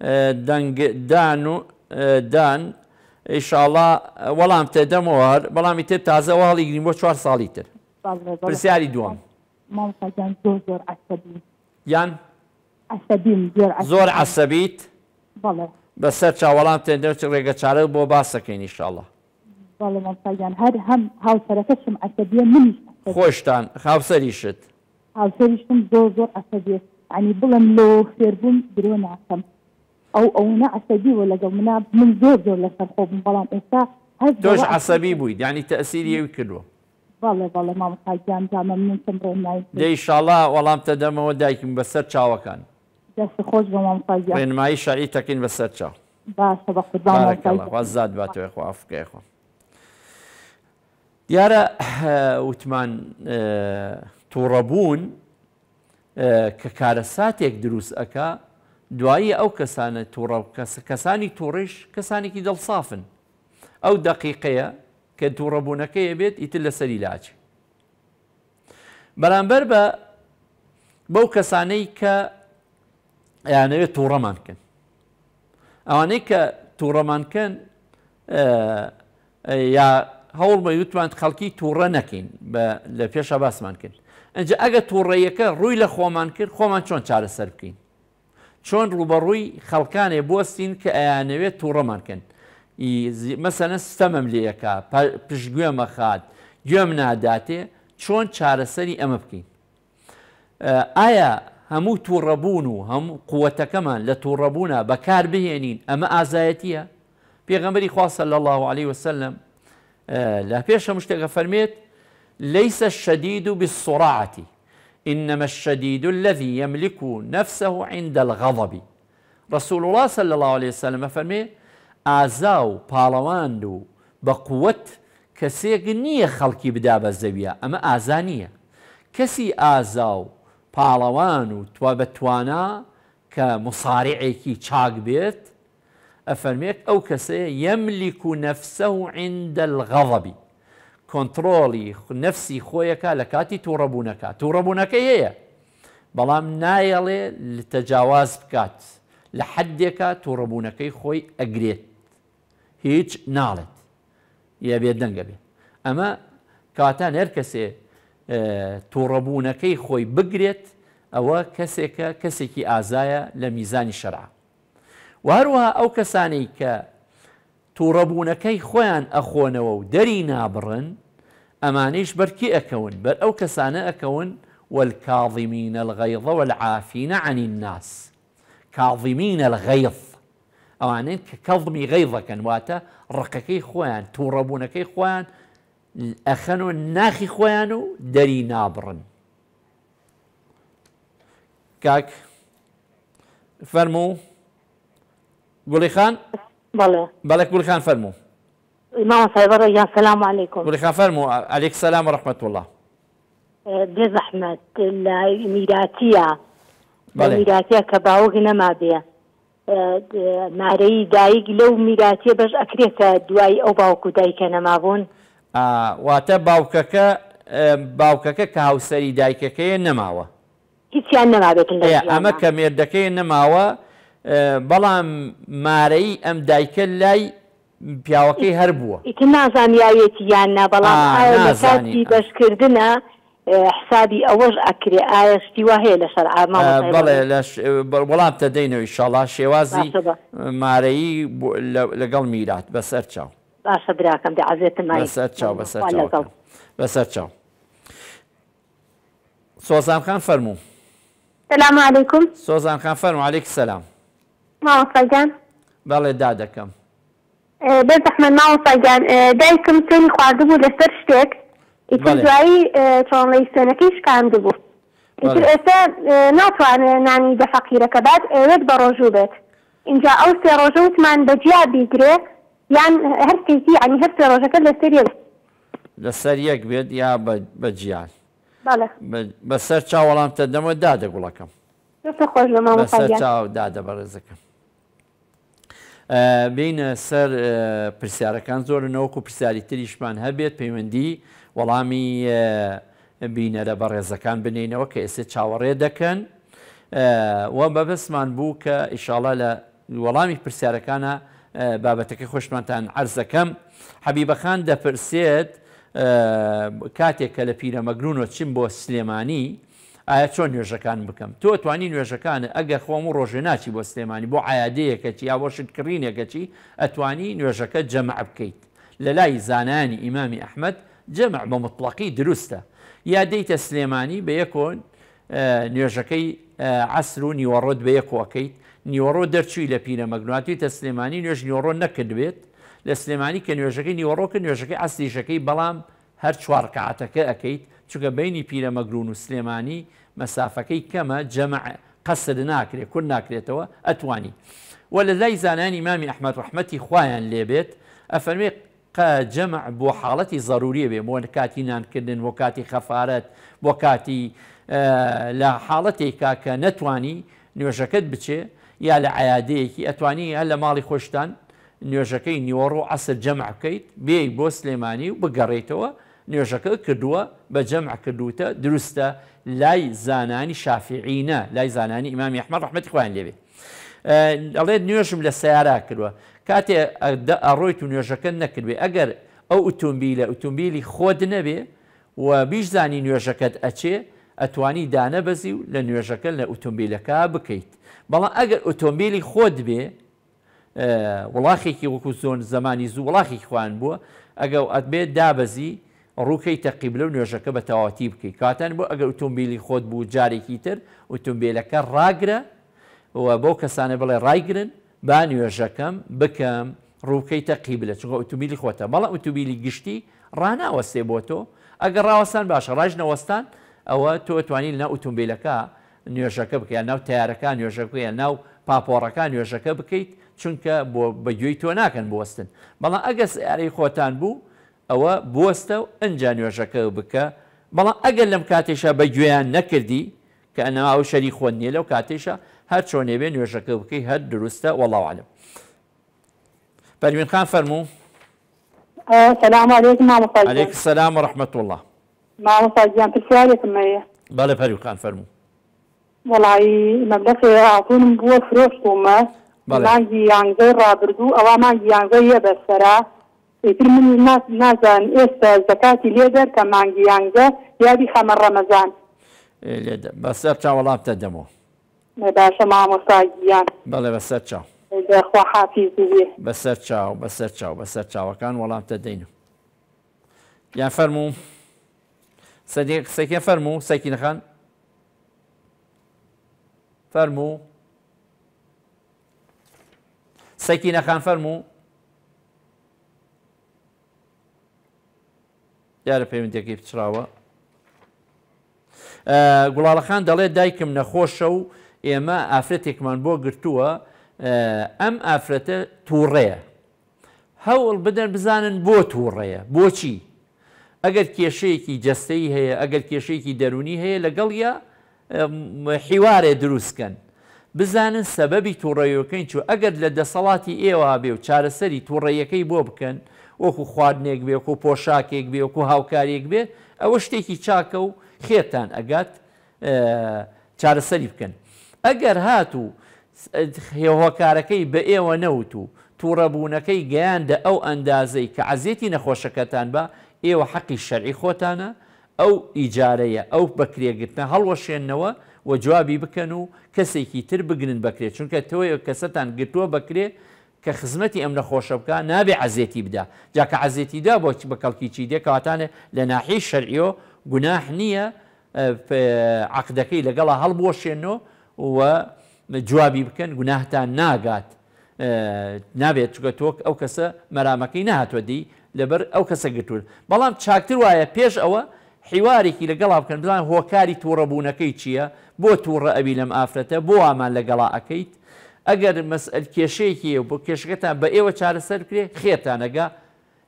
اه، دنگ دانو اه، دان انشاءالله اه، ولام تدم وار بلام تر تازا و حالی گریم بو چوار سالی تر پرسیاری دوام مالفا جان زور زور عصبی یان عصبیم زور عصبیت بله بسر چا ولام تدم چرگ چاره بو باسکین انشاءالله باڵەمەساگیان هەر هەم هاوسەرەکەشم ئەسەبیە منیش خۆشتان خاوسەریشت هاوسەریشتم زۆر زۆر ئەسەبێ عنی بڵم لۆ فێربووم درۆ ناکەم ئەو ئەوە ئەسەبی و لەگەڵ منە من زۆر زۆر لەسەر خۆبم بەڵام ئێستا دۆش عسەبی بووی دانی تەسیریەوی کردووە بەڵێ بەڵێ مامەساگیان جامە منتم ڕێ نای دەیشاڵا وەڵامتە دەمەوە دایکم بەسەر چاوەکان دەست خۆش بە مامەساگیان ڕێنمایی شاری تەکەین بەسەر چاو باشە بە خوددان زاد باتەوەی خوافکەی خۆ دیارە وتمان تووڕەبوون کە کارە ساتێک دروست ئەکا دوایی ئەو کەسانە تووڕە کەسانی تووڕش کەسانێکی دڵسافن ئەو دەقیقەیە کە تووڕەبوونەکەی بێت ئیتر لەسەری لاچ بەرامبەر بە بەو کەسانەی کە یانەوێت تووڕەمانکەن ئەوانەی کە تووڕەمانکەن یا هەوڵ بە یوتوان خەڵکی تووڕە نەکەین لە پێشە باسمان کرد ئەنج ئەگە تووڕێیەکە ڕووی لە خۆمان کرد خۆمان چۆن چارەسەر بکەین چۆن ڕوبەڕووی خەڵکانێ بستین کە ئەیانەوێت تووڕەمانکەن مەسەنە ستەمەم لەکە پشتگوێمە خات گوێم ناداتێ چۆن چارەسەری ئەمە بکەین ئایا هەموو تووڕەبوون و هەموو قوتەکەمان لە تووڕەبوونا بەکار بهێنین ئەمە ئازایەتیە پێغەمەری خواسە لە الله عليه وسلم آه، لا بيش مشتق فرميت ليس الشديد بالصراعة إنما الشديد الذي يملك نفسه عند الغضب رسول الله صلى الله عليه وسلم فرمي آزاو بالواندو بقوة بە قوت کەسێک نییە خەڵکی أما آزانية كسي آزاو ئازا نییە کەسی ئازا توانا أفرميك أو كسي يملك نفسه عند الغضب كنترولي نفسي خويك لكاتي توربونك توربونك هي بلام نايلي لتجاوز بكات لحدك توربونك خوي أقريت هيج نالت يا بيدن قبي أما كاتان إركسي آه، توربونك خوي بقريت أو كسيك كسيكي آزايا لميزان الشرعه وهروها أو كسانيك توربون كي خوان ئەخۆنەوە ودري نابرن نابڕن ئەمانەیش بەرکی ئەەکەون بەر ئەو کەسانە ئەەکەون والكاظمين الغيظ والعافين عن الناس كاظمين الغيظ ئەوانن کە کەڵمی غەیڵەکەن واتە ڕقەکەی خۆیان خوان توربون كي خوان أخنو خۆیان خوانو دري نابرن كاك فرمو گوڵی خان بله بلك گوڵ خان فرمو ماوە صاحب الرجاء السلام عليكم گوڵی خان فرمو عليك السلام ورحمه الله بێ زەحمەت لە میراتیە میراتیە کە باوەگ نەما بێ مارەی دایک لەو میراتیە بەش ئەکرێتە دوای ئەو باوکو دایکە نەمابوون واتە باوکەکە باوکەکە کە هاوسەری يعني نما هیچیان نەمابێت ئەمە کە مێردەکەی نەماوە بەڵام مارەی ئەم دایکە لای پیاوەکەی هەر بووە نازانیاوێتی یاننا بەڵام بەشکردە حسابی ئەوەش ئەکرێ ئاەشتی وا هەیە لە شەرعامە وەڵام دەدەینەوەی شەڵا شێوازی مارەی لەگەڵ میرات بەسەر چاو باشە براکەم دەعازێتم بەسەر چاو بەسەر بەسەر چاو سۆزان خان فەرموو سلام علیکم سۆزان خان فەرمو علیک سلام ماوەسەگەن بەڵێ دا دەکەم بە زەحمە ماوەسەگەن دایکم سێنی خواردبوو لەسەر شتێک دوایی چۆڵی سێنەکەی شکاندبوو ئێستا ناتوانێت نانی دەفەقیرەکە بات ئێوێت بە ڕۆژوو بێت اینجا ئەو سێ ڕۆژە وتمان بەجیا بیگرێ یان هەرکەیتی عنی هەر سێ ڕۆژەکە لەسەر یەک لەسەر یەک بێت یا بەجیان بەسەر چاوەڵامتە دەمە دادە گوڵەکەم خۆش لە ماوەسەر چاو دادە بەڕێزەکەم بینە سەر پرسیارەکان زۆر نەوەکو پرسیاری تریشمان هەبێت پەیوەندی وەڵامی بینەرە بە ڕێزەکان بنینەوە کە ئێسێ چاوەڕێ دەکەن وە بەبستمان بوو کە ئیشاڵە لە وەڵامی پرسیارەکانە بابەتەکە خۆشمانتان عرزەکەم حەبیبەخان دەپرسێت کاتێک کە لە پیرەمەگرون و چیم بۆ سلێمانی ئایا چۆن نوێژەکان بکەم تۆ توانی نوێژەکانە ئەگە خۆم و ڕۆژێ ناچی بۆ سلێمانی بۆ عادەیەکەتی یا بۆ شتکردینێکەکەی ئەتوانی نوێژەکە جەمع بکەیت لە لای زانانی ئیمامی ئەحمد جەمع بە مطلقی دروستە یا دەیتە سلێمانی بە یەکۆن نوێژەکەی عسر و نیوەڕۆت بە یەکۆکەیت نیوەڕۆ دەرچووی لە پینە مەگنواتی تە سلێمانی نوێژ نیوەڕۆ نەکردوێت لە سلێمانی کە نوێژەکەی نیوەڕۆکە نوێژەکەی ئەسلیشەکەی بەڵام هەر چوارکەعاتەکە ئەەکەیت چکە بینی پیرەمەگرون و سلێمانی مەسافەکەی کەمە جەمع قەسەر ناکرێت کورد ناکرێتەوە ئەتوانی وە لە لای زانانی مامی ئەحمد ڕحمەتی خۆیان لێبێت ئەفەرمێ جەمع بۆ حاڵەتی ضروریە بێ بۆ کاتی نانکردن بۆ کاتی خەفاارەت بۆ کاتی لە حاڵەتێکا کە نەتوانی نوێژەکەت بچێ یا لە عیادەیەکی ئەتوانی هە لە ماڵی خۆشتان نوێژەکەی نیوەڕ و عسە جەمعکەیت بێ بۆ سلێمانی و بگەڕێتەوە نوێژەکە کردووە بە جەمع کردوتە دروستە لای زانانی شافعینە لای زانانی ئیمامی ئەحمە ڕحمەتی خوان لێبێ ئەڵێ نوێژم لە سیارا کردووە کاتێ ئەڕۆیت و نوێژەکە نەکردوێ ئەگەر ئەو ئۆتۆمبیل لە ئۆتۆمبیلی خۆت نەبێ و بیشزانی نوێژەکەت ئەچێ ئەتوانی دانەبەزی و لە نوێژەکە لە ئۆتۆمبیلەکە بکەیت بەڵام ئەگەر ئۆتۆمبیلی خۆت بێ وڵاخێکی وەکو زۆن زمانی زوو وڵاخی خوان بووە ئەگە ئەتبێت دابەزی ڕووکەی تەقیبل و نوێژەکە بە تەواتی بکەیت کاتەن بۆ ئەگەر ئۆتۆمبیلی خۆت بوو جارێکی تر ئۆتۆمبیلەکە ڕاگرە بۆ کەسانە بڵێ ڕایگرن با نوێژەکەم بکەم ڕووکەی تەقیبلە چونکە ئۆتۆمبیلی خۆتە بەڵە ئۆتۆمبیلی گشتی ڕناوەستێ بۆ تۆ ئەگەر ڕاوەستان باشە ڕژنەوەستان ئەوە تۆ توانین لە ئۆتۆمبیلەکە نوێژەکە بکە ناو تارەکان نوێژەکەیە ناو پاپۆڕەکان نوێژەکە بکەیت چونکە بۆ بەگوێی تۆ ناکەن بوەستن بەڵام ئەگەس یاری خۆتان بوو او بوستو و ئەنجان بكا بلا اقل لم لەم کاتێشە نكردي گوێیان او شريخ ئەنەما ئەو شەری خۆن نیە لەو کاتێشە هەر چۆنێبێ نوێژەکە بکەی هەر دروستە خان فرمو آه، السلام عليكم ورحمه الله. عليك السلام ورحمة الله ماما فاجيان تسالكم معي بلا فريق كان فرمو والله اعطوني أعطون بوا فروش ما ماجي يعني غير رابردو أو ما ماجي يعني غير بسرا ئیتر من ناس نازان ئێستا زەکاتی لێدەر کە مانگی یانگە یادی خەمە ڕەمەزان بەسەر إيه، چاوەڵاتە دەمەوە باشە مامۆستاگییان بەڵێ بس أرجع بس أرجع بس أرجع وكان والله چاوەکان يا فرمو صديق سكين فرمو سكين خان فرمو سكين خان فرمو یارە پەیوەندەکەی پچراوە گوڵاڵەخان دەڵێ دایکم نەخۆشە و ئێمە ئافرەتێکمان بۆ گرتووە ئەم ئافرەتە تووڕەیە هەوڵ بدەن بزانن بۆ تووڕەیە بۆچی ئەگەر کێشەیەکی جەستەی هەیە ئەگەر کێشەیەکی دەرونی هەیە لەگەڵ یا حیوارێ دروستکەن بزانن سەبەبی تووڕەیەکەین چو ئەگەر لە دەسەڵاتی ئێوە بێ و چارەسەری تووڕەیەەکەی بۆ بکەن وەکو خواردنێک بێ وەکو پۆشاکێک بێ وەکو هاوکارێک بێ ئەوە شتێکی چاکە و خێتان ئەگات چارەسەری بکەن ئەگەر هاتوو هێهۆکارەکەی بە ئێوە نەوت و تووڕەبوونەکەی گەیاندە ئەو ئەندازەی کە عزیێتی نەخۆشەکەتان بە ئێوە حەقی شەرعی خۆتانە ئەو ئیجارەیە ئەو بەکرێگرتنە هەڵوەشێنەوە و جوابی بکەن و کەسێکی تر بگرن بکرێت چونکە تۆ کەسەتان گرتووە بکرێ کە خزمەتی ئەم نەخۆشە بکە نابێ عزیێتی بدا جاکە عزیێتیدا بۆ بە کەڵکیچی دێ کەواتانە لە ناحی شەرعیۆ گوناح نییە عقدەکەی لەگەڵا هەڵبۆشێنەوە و جوابی بکەن گوناهتان ناگات نابێت چگە تۆک ئەو کەسە مەرامەکەی نهاتوە دی لەبەر ئەو کەسە گرتور بەڵام چاکتر وایە پێش ئەوە حیوارێکی لەگەڵا بکەن بڵان هۆکاری تووڕەبوونەکەی چییە بۆ تووڕە ئەوی لەم ئافرەتە بۆ ئامان لەگەڵا ئەەکەیت اگر ئەگەر مەسئل کێشەیەکی بۆ کێشەکەتان بە چاره سر کرێ خێتانەگە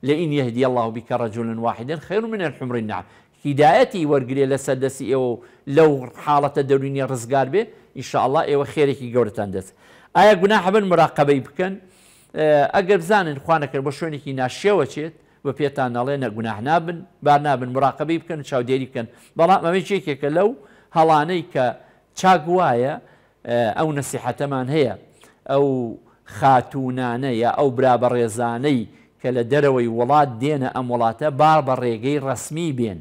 لە این يهدي الله بك رجلا واحدا خير من الحمر النعم هدايتي هدایەتی وەرگێ لە سەردەسی ئێوە لەو حاڵەتە دەرونی ڕزگار بێ ئینشاءله ئێوە خێرێکی گەورەتان دەست ئایا گونا هەبن مراقبەی بکەن ئەگەر بزانن خوانەکرد بە شوێنێکی ناشێوە چێت بە پێتان ناڵێ نەگوناه نابن بارنا بن بار نابن مراقبەی بکەن چاودێری بکەن بەڵام ئەمە چێکێکە هلاني كا کە او نصيحة تمان هي ئەو خاتونانە یا ئەو برابە ڕێزانەی کە لە دەرەوەی وڵات دێنە ئەم وڵاتە بار بە ڕێگەی ڕسمی بێن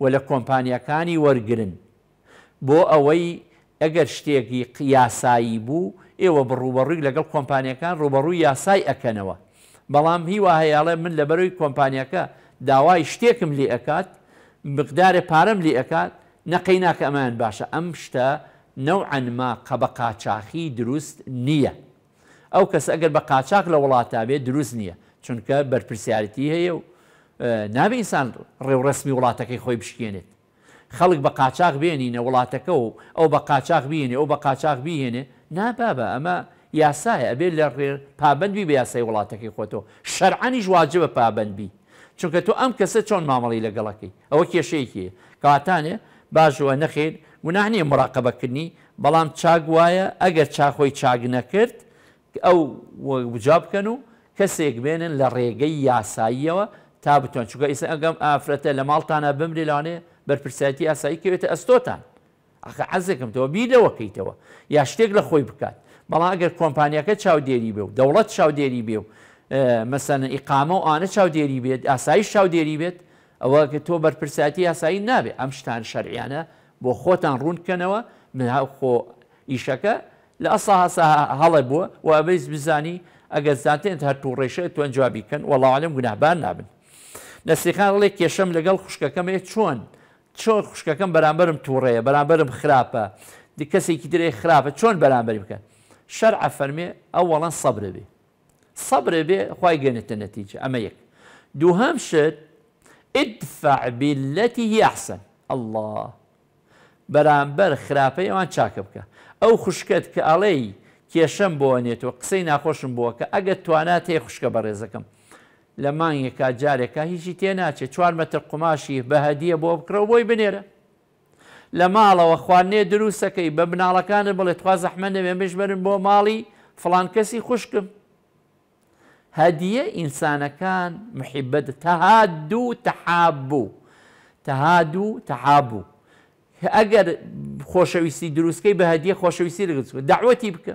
و لە کۆمپانیەکانی وەرگن بۆ ئەوەی ئەگەر شتێکی قیاسایی بوو ئێوە بڕوبەڕووی لەگەڵ کۆمپانیەکان ڕوبەڕووی یاسای ئەکەنەوە بەڵام هیوا هەیەڵێ من لە بەروی کۆمپانیەکە داوای شتێکم لێ ئەکات مقدارێ پارەم لێ ئەکات نەقەی ناکە ئەمان باشە ئەم شتە نەوعەنما قەبە قاچاخی دروست نییە. ئەو کەس ئەگەر بە قاچاق لە وڵاتە بێت دروست نییە چونکە بەرپرسیارەتی هەیە و نابێ ئینسان ڕێوڕسمی وڵاتەکەی خۆی بشکێنێت. خەڵک بە قاچاق بێنینە وڵاتەکە و ئەو بە قاچاق بینێ ئەو بە قاچاق بهێنێ نابابە ئەمە یاسایە ئەبێ لە ڕێر پابندبی بە یاسای وڵاتەکەی خۆتەوە شەرعانی ژواجە بە پابندبی چونکە تۆ ئەم کەسە چۆن مامەڵی لەگەڵەکەی ئەوە کێشەیەکیە کاتانێ باشوە نەخێن منانیە مراقبەکردنی بەڵام چاک وایە ئەگەر چاخۆی چاک نەکرد ئەو وجابکەن و کەسێک بێنن لە ڕێگەی یاساییەوە تا بتۆن چووکە ئیس ئەگەم ئافرەتە لە ماڵتانە بمری لانێ بەرپرسەتی یاسایی کەوێتە ئەستۆتان ئەخە عزێکم تەوە بیرەوەکەیتەوە یا شتێک لە خۆی بکات بەڵام ئەگەر کۆمپانیەکە چاودێری بێ و دەوڵەت چاودێری بێ و مەسەن ئیقامە و ئانە چاودێری بێت ئاسایی چاودێری بێت ئەوە کە تۆ بەرپرسەتی یاسایی نابێت ئەم شتان شەرعیانە بۆ خۆتان ڕوونکەنەوە خۆ ئیشەکە لە ئەسا هەسا هەڵێ بووە و ئەبیز بزانی ئەگەر زانتێن هەر توو ڕێشە توان جوابیکەن وەڵاعاالم گونابان نابن. نسیخان ڕڵێ کێشەم لەگەڵ خوشکەکەمێ چۆن چۆن خوشکەکەم بەرامبرم تووڕەیە بەرامبرم خراپە دی کەسێکی درێ خراپە چۆن بەرامبەری بکە شەر ئەفەرمێ ئەووەڵان سەبرە بێ سەبرە بێ خی گەێنێتە نەتیجە ئەمە یەک دووهام شت ادفع بالتي هي احسن الله بەرامبەر خراپەی ئەوان چاکە بکە ئەو خوشکت کە ئەڵێی کێشەم بۆنێتەوە قسەی ناخۆشم بووە کە ئەگەر توانات هەیە خوشکە بەڕێزەکەم لە مانگێکا جارێکا هیچی تێناچێت چوار مەتر قماشی بە هەدیە بۆ بکرەوە بۆی بنێرە لە ماڵەوە خوانێ دروستەکەی بە بناڵەکانە بڵێت خوا زەحمەنە مێمەش بەرن بۆ ماڵی فلان کەسی خوشکم هەدیە ئینسانەکان محیبەت تەهاد و تەحاب بوو تەهاد و تەحابوو ئەگەر خۆشەویستی دروستکەی بە هەدیە خۆشەویستی لەگەچوە داوەتی بکە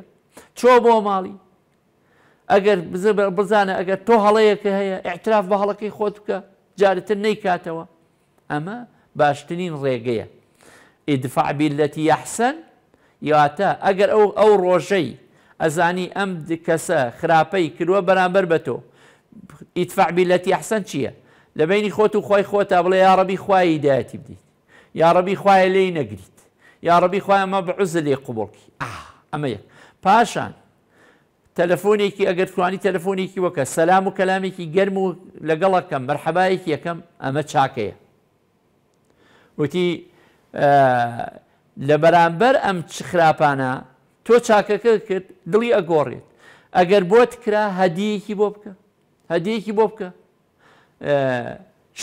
چۆ بۆ ماڵی ئەگەر بزانە ئەگەر تۆ هەڵەیەکە هەیە احتراف بە هەڵەکەی خۆت بکە جارتر نەیکاتەوە ئەمە باشترین ڕێگەیە ئیدفاعبیلەتی یحسن یاتە ئەگەر ئەو ئەو ڕۆژەی ئەزانی ئەم کەسە خراپەی کردووە بەرامبەر بە تۆ ئیتفاعبیلەتی یحسن چییە؟ لە بینی خۆت و خۆی خۆتا بڵێ یاڕەبی خوای دایەتی بدیت یاڕەبی خوایە لێی نەگریت یاڕەبی خوای ئەمە بەعزە لێ قوبڵکی ئەمە پاشان تەلەفۆنێکی ئەگەر توانی تەلەفۆنێکی وەکە سەسلام و کەلامێکی گەرم و لەگەڵەکەم مەرحەبایەکی یەکەم ئەمە چاکەیە وتی لە بەرامبەر ئەم چ خراپانە تۆ چاکەکە کرد دڵی ئەگۆڕێت ئەگەر بۆت کرا هەدیەکی بۆ بکە هەدیەکی بۆ بکە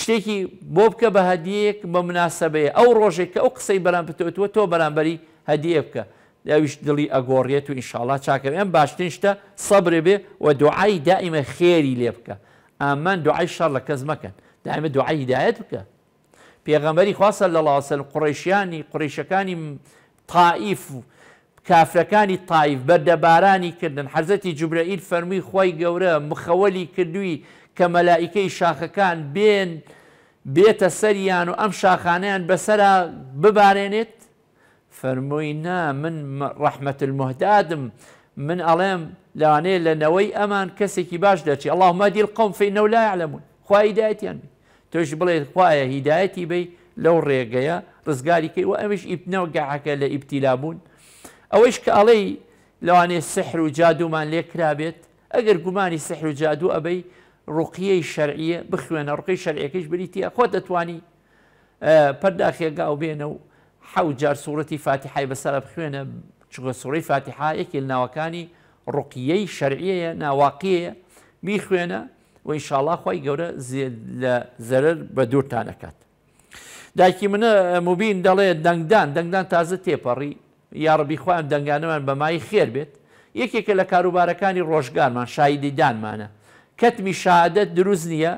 شتێکی بۆ بکە بە هەدیەک بە مناسبەیە ئەو ڕۆژێک کە ئەو قسەی بەرام پتوتوە تۆ بەرامبەری هەدیە بکە داویش دڵی ئەگۆڕێت و ئینشاءڵا چاکەم باشترین شتە سەبرێ بێ و دوعای دائیمە خێری لێ بکە ئامان دوعای شەڕ لە کەس مەکەن دائمە دوعای هدایەت بکە پێغەمبەری خواسە لە لاسەن قڕیشیانی قڕیشەکانی تائیف و کافرەکانی تایف بەردەبارانی کردن حەزەتی جوبرەئیل فەرمی خی گەورە مخەوەلی کردووی كملائكي مەلائیکەی شاخەکان بێن بێتە سەریان و ئەم شاخانیان بەسرە ببارێنێت من رحمة المهدادم من ئەڵێم لاانێ لەنەوەی ئەمان کەسێکی باش داتي اللهم مادیل القوم فإنه لا علممون خوا هیداەتیان بێ تۆش بڵێ خوایە هیداەتی بی لەو ڕێگەیە ڕزگاریکەی و ئەمش ئیبنەوە گەعاکە لە ئیبتیلابوون ئەوەش کە ئەڵێ لەوانێ سحر و جادومان لێکرابێت ئەگەر گومانی سحر و جادو ئەبەی ڕوقیەی شەرعیە بخوێنە ڕقی شەرعەکەش بریتە خۆ دەتوانی پەرداخێگا و بێنە و حوجار سوورەتی فاتیحای بەسرە بخوێنە چگە سوڕی فاتیحایەکی ناوەکانی ڕوقیەی شەرعیەیە ناواقیەیە بیخوێنە و ئینشاءله خی گەورە لە زەرر بە دوورتانەکات. داکی منە مبین دەڵێ دەنگدان دەنگدان تازە تێپەڕی یاڕبی خوان دەنگانەمان بەمای خێر بێت یەکێکە لە کاروبارەکانی ڕۆژگارمان شایدی دانمانە کەتمی شهادەت دروست نییە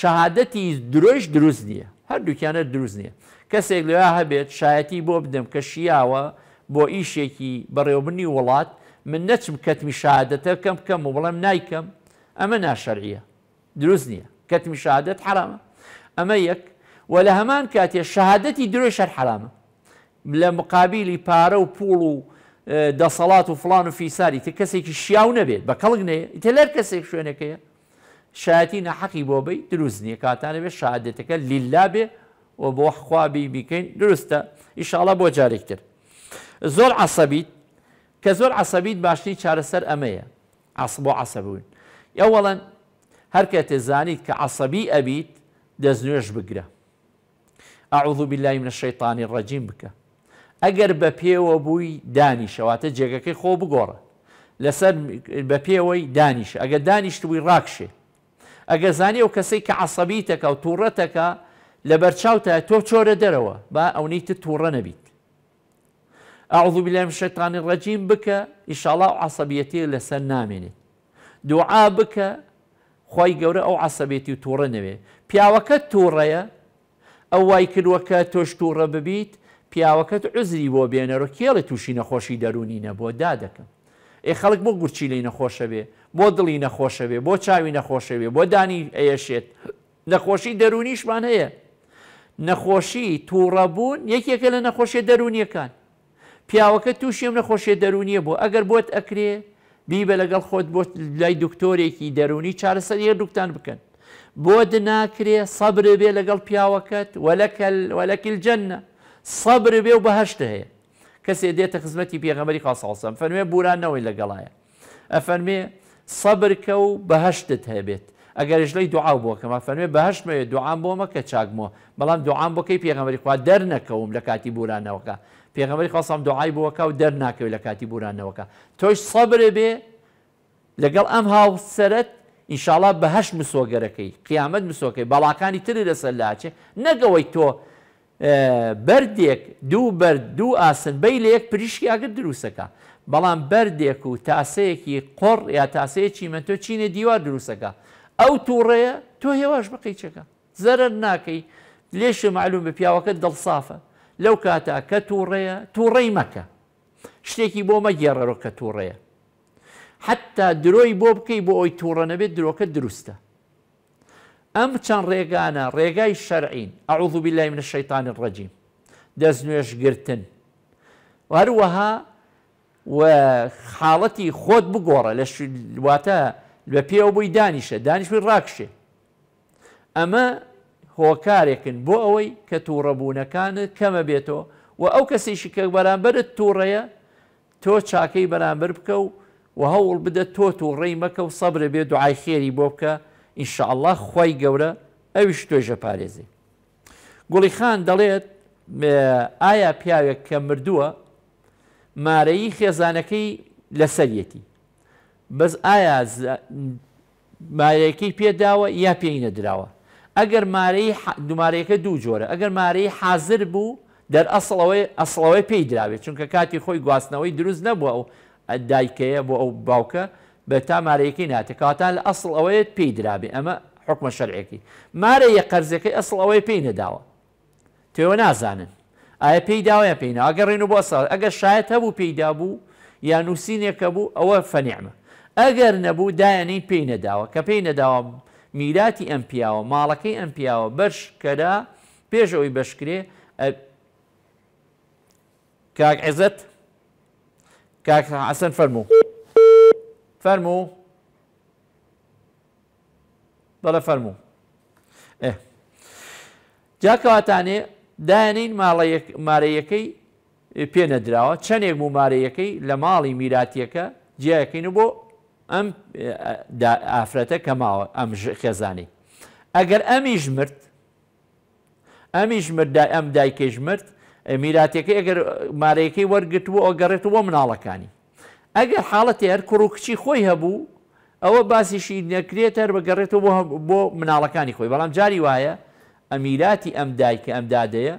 شهادەتی درۆژ دروست نییە هەردووکیانە دروست نییە کەسێک لەوێ هەبێت شایەتی بۆ بدەم کە شیاوە بۆ ئیشێکی بەڕێوبنی وڵات من نەچم کەتمی شهادەتە کەم کەم و بڵێم نیکەم ئەمە ناشەرعە دروست نییە کەتمی شهادەت حرامە ئەمە یەک و لە هەمان کاتێ شهادەتی درۆی شەر حرامە لە مقابلی پارە و پوڵ و دەسەڵات و فلان و فیساری تە کەسێکی شیاو نەبێت بە کەڵک نێ تەلەر کەسێک شوێنەکەیە شایەتی نەحەقی بۆ بی دروست نییە کاتانە بێ شادێتەکە لیلا بێ و بۆ خوابی بیکەین دروستە ئیشاڵە بۆ جارێکتر زۆر عسەبیت کە زۆر عسەبیت باشترین چارەسەر ئەمەیە عسب بۆ عسەبوون ئەوەڵەن هەرکە تێزانیت کە عسەبی ئەبیت دەستنوێش بگرە ئاعوذ بالله من الشيطان الرجيم بکە ئەگەر بە پێوە بووی دانیشەواتە جێگەکەی خۆ بگۆڕە لەسەر بە پێوەی دانیش ئەگە دانیشتبووی ڕاکشێ ئەگە زانی ئەو کەسەی کە عسەبی تەکە و تووڕەتەکە لە بەرچاوتە تۆ چۆرە دەرەوە با ئەونەیتە تووڕە نەبیت ئاعوذ بلێم شەتانی ڕەجیم بکە ئیشاڵا و عسەبیەتی لەسەر نامێنێت دوعا بکە خی گەورە ئەو عسەبێتی و تووڕە نەوێ پیاوەکە تووڕەیە ئەو وای کردوەکە تۆش تووڕە ببیت پیاوەکەت عزری بۆ بێنەرۆ کێڵی تووشی نەخۆشی دەرونی نەبووە دا دەکەم. ئێ خەڵک بۆ گورچی لی نەخۆشە بێ بۆ دڵی نەخۆشە بێ بۆ چاوی نەخۆشە بێ بۆ دانی ئەیەشێت نەخۆشی دەرونیشمان هەیە نەخۆشی تووڕەبوون یەکێکە لە نەخۆشیە دەرونیەکان پیاوەکە تووشیم نەخۆشیە دەرونیە بۆ ئەگەر بۆت ئەکرێ بیبە لەگەڵ خۆت بۆ لای دکتۆرێکی دەرونی چارەسەر یە دوکتان بکەن بۆ دناکرێ سەبرێ بێ لەگەڵ پیاوەکەت وەلەکەل وەلەکیل جەنە سەبر بێ و بەهشت هەیە کەسێ دێتە خزمەتی پێغەمەری خااسەم فەرمێ بورانەوەی لەگەڵایە ئەفەرمێ سەبر کە و بەهشتت هەبێت ئەگەرش لی دوعا بووکەمە فەرمێ بەهشتمەوێت دوعام بۆمە کە چاکمەوە بەڵام دوعام بۆکەی پێغەمەری خوا دەرنەکەوم لە کاتی بورانەوەکە پێغەمەری خاڵسام دوعای بووەکە و دەرناکەوێت لە کاتی بورانەوەکە تۆش سەبرێ بێ لەگەڵ ئەم هاوسەرەت ئینشاالله بەهش مسۆگەرەکەی قیامەت مسۆکەی بەڵاکانی تری لەسەر لاچێ نەگەوەی تۆ بردێک دوو بەر دوو ئاسن بەی لە یەک پریشکیاگر دروستەکە بەڵام بردێک و تاسەیەکی قڕ یا تاسەیەکی منتۆ چینە دیوار دروستەکە ئەو تووڕەیە تۆ هێواش بقیچەکە زەرەر ناکەی لێش معلوم بە پیاوەکە دڵسافە لەو کاتا کە تووڕەیە تووڕەی مەکە شتێکی بۆ مەگێڕەوە کە تووڕەیە حتا درۆی بۆ بکەی بۆ ئەوی تووڕە نەبێت درۆکە دروستە ئەم چەند ڕێگانە ڕێگای شەرعین ئەعوذوبی لای منە شەیتانی ڕەجیم دەست نوێشگرتن هەروەها حاڵەتی خۆت بگۆڕە لە واتە لە پێوە بووی دانیشە دانیشوی ڕاکشێ ئەمە هۆکارێکن بۆ ئەوەی کە تووڕەبوونەکانت کەمە بێتەوە و ئەو کەسیشی کە بەرامبرت تووڕەیە تۆ چاکەی بەرامبەر بکە و و هەوڵ بدە تۆ تووڕێی مەکە و سەبرە بێ دوعای خێری بۆ بکە ئینشاءله خی گەورە ئەویش توێژە پارێزی. گوڵیخان دەڵێت ئایا پیاوێک کە مردووە مارەی خێزانەکەی لەسەرەتی بەس ئایا مارەکەی پێداوە یا پێی نەدراوە ئەگەر مارەی دومارەکە دوو جۆرە ئەگەر مارەی حاضر بوو دەر ئەسڵەوەی ئەسڵەوەی پێی دراوێت چونکە کاتی خۆی گواستنەوەی دروست نەبووە ئەو دایکەیە بۆ ئەو باوکە بە تامارەیەکی ناتێ کاتان لە ئەسڵ ئەوەیە پێی درابێ ئەمە حکمە شەرعێکی مارە یە قەرزەکەی ئەسڵ ئەوەی پێی نەداوە تێوە نازانن ئایا پێی داوایان پێینا ئەگەڕین و بۆ ساڵ ئەگەر شاید هەبوو پێیدا بوو یا نووسینێکە بوو ئەوە فەنیعمە ئەگەر نەبوو دایانەی پێی نەداوە کە پێی نەداوە میراتی ئەم پیاوە ماڵەکەی ئەم پیاوە بەش کەدا پێش ئەوی بەشکرێ کاک عێزت کاک حەسەن فەرموو. فەرمو دەڵە فەرموو جاکەواتانێ دایانین مارەیەکەی پێ نەدراوە چەندێک مومارەیەکەی لە ماڵی میراتیەکە جیەکەین و بۆ ئەم ئافرەتە کە ماوە ئەم خێزانی ئەگەر ئەمیش مرد ئەمیش مرد ئەم دایکێژ مرد میراتەکە ئەگەر مارەیەکەی وەرگتووە ئەو گەڕێتەوە مناڵەکانی ئەگەر حاڵەتی هەر کوڕ و کچی خۆی هەبوو ئەوە باسیشی نەکرێت هەر بەگەڕێتەوە بۆ مناڵەکانی خۆی بەڵام جاری وایە ئەمیلاتی ئەم دایککە ئەم دادەیە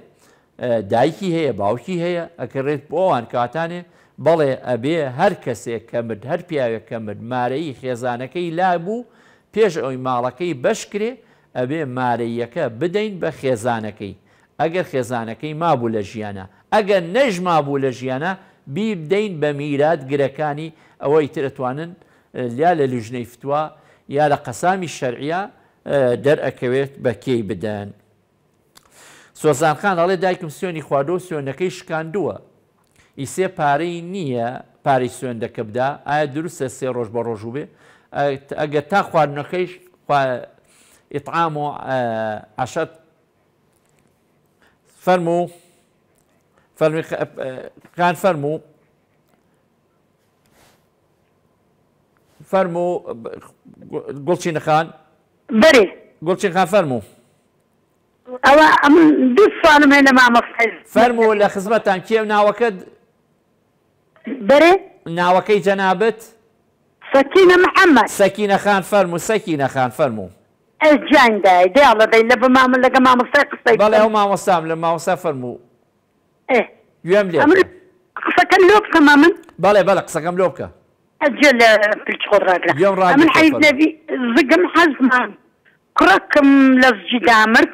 دایکی هەیە باوکی هەیە ئەکەڕێت بۆوان کاتانێ بەڵێ ئەبێ هەر کەسێک کەمرد هەر پیاوێک کەمرد مارەی خێزانەکەی لا بوو پێش ئەوی ماڵەکەی بەشکرێ ئەبێ مارەیەکە بدەین بە خێزانەکەی ئەگەر خێزانەکەی مابوو لە ژیانە ئەگەر نەژما بوو لە ژیانە بیبدەین بە میرات گرەکانی ئەوەی ترتوانن لیا لە لوژنەی فتووە یا لە قەسامی شەرعە دەرەکەوێت بە کێی بدەن. سۆزانخان ئەڵێ دایکم سوێنی خواردۆ سوێنەکەی شکاندووە. ئیسێ پارەی نییە پارەی سوێندەکە بدا ئایا دروستە سێ ڕۆژ بە ڕۆژوو بێ ئەگە تا خواردنەکەیش ئطعام و عشەت فەرمو و فرمي آه، كان فرمو فرمو قلت شنو خان بري قلت شنو خان فرمو او ام دفان هنا مع مصحف فرموا لخزمتان كيف ناوكد بري ناوكي جنابت سكينة محمد سكينة خان فرمو سكينة خان فرمو الجان داي دي الله دي لبما ملقى ما مصيق بلا هو ما مصام لما وصا فرمو گوێم لێ قسەکەم لۆ بکەمە من بەڵێ بەڵە قسەکەم لۆ بکە ئەجێ لە پلچۆڕاگرا من حەیز لەوی زگم حەزمان کوڕەکەم لە زجیدا مرد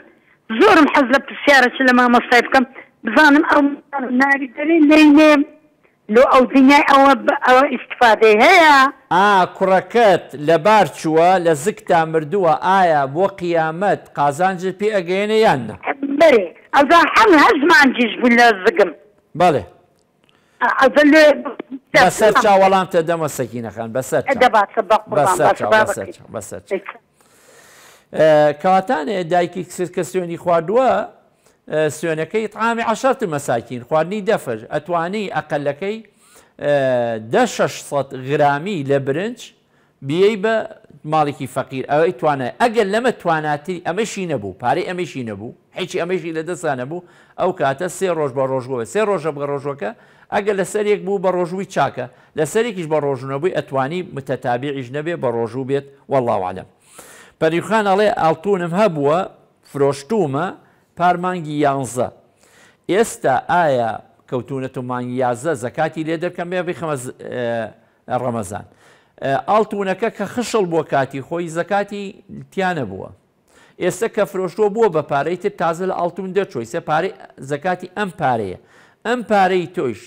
زۆرم حەز لە پرسیارە چ لە مامەستای بکەم بزانم ئەو ناری دەری لێنێم لۆ ئەو دنیای ئەوە ئەوە ئیسفادەی هەیە ئا کوڕەکەت لە بار چووە لە زکتا مردووە ئایا بۆ قیامەت قازانجر پێ ئەگەێنە یاننا بەێ ئەزا هەم هەر زمانجیش بوو لە زگم بەڵێ بەسەر چاوەڵامتە دەمە سەکینەخان بەسەر بەسەر کەواتانێ دایکی کسرکە سوێنی خواردووە سوێنەکەی تاامی عشرت مەساکین خواردنی دەفر ئەتوانی ئەقلەکەی ده 600 گرامی لە برنج بیەی بە ماڵێکی فەقیر ئەوەی توانە ئەگەر لەمە تواناتی ئەمەشی نەبوو پارەی ئەمەشی نەبوو هیچی ئەمەشی لە دەسانە بوو ئەو کاتە سێ ڕۆژ بە ڕۆژەوە سێ ڕۆژە بە ڕۆژەکە ئەگە لە سەرێک بوو بە ڕۆژووی چاکە لە سەرێکیش بە ڕۆژنەبووی ئەتوانی متتابیعیش نەبێ بە ڕۆژوو بێت وەڵاوعاالم. پەریخان ئەڵێ ئاڵتونم هەبووە فرۆشتومە پارمانگی یانزە. ئێستا ئایا کەوتونە تومانی یازە زەکاتی لێ دەکەم بێ بخەمە ڕەمەزان. ئاڵتونەکە کە خشڵ بۆ کاتی خۆی زەکاتی تیانە بووە. ئێستا کە فرۆشتۆ بووە بە پارەی تر تازە لە ئاڵتون دەچۆی سە پارەی زکاتی ئەم پارەیە ئەم پارەی تۆش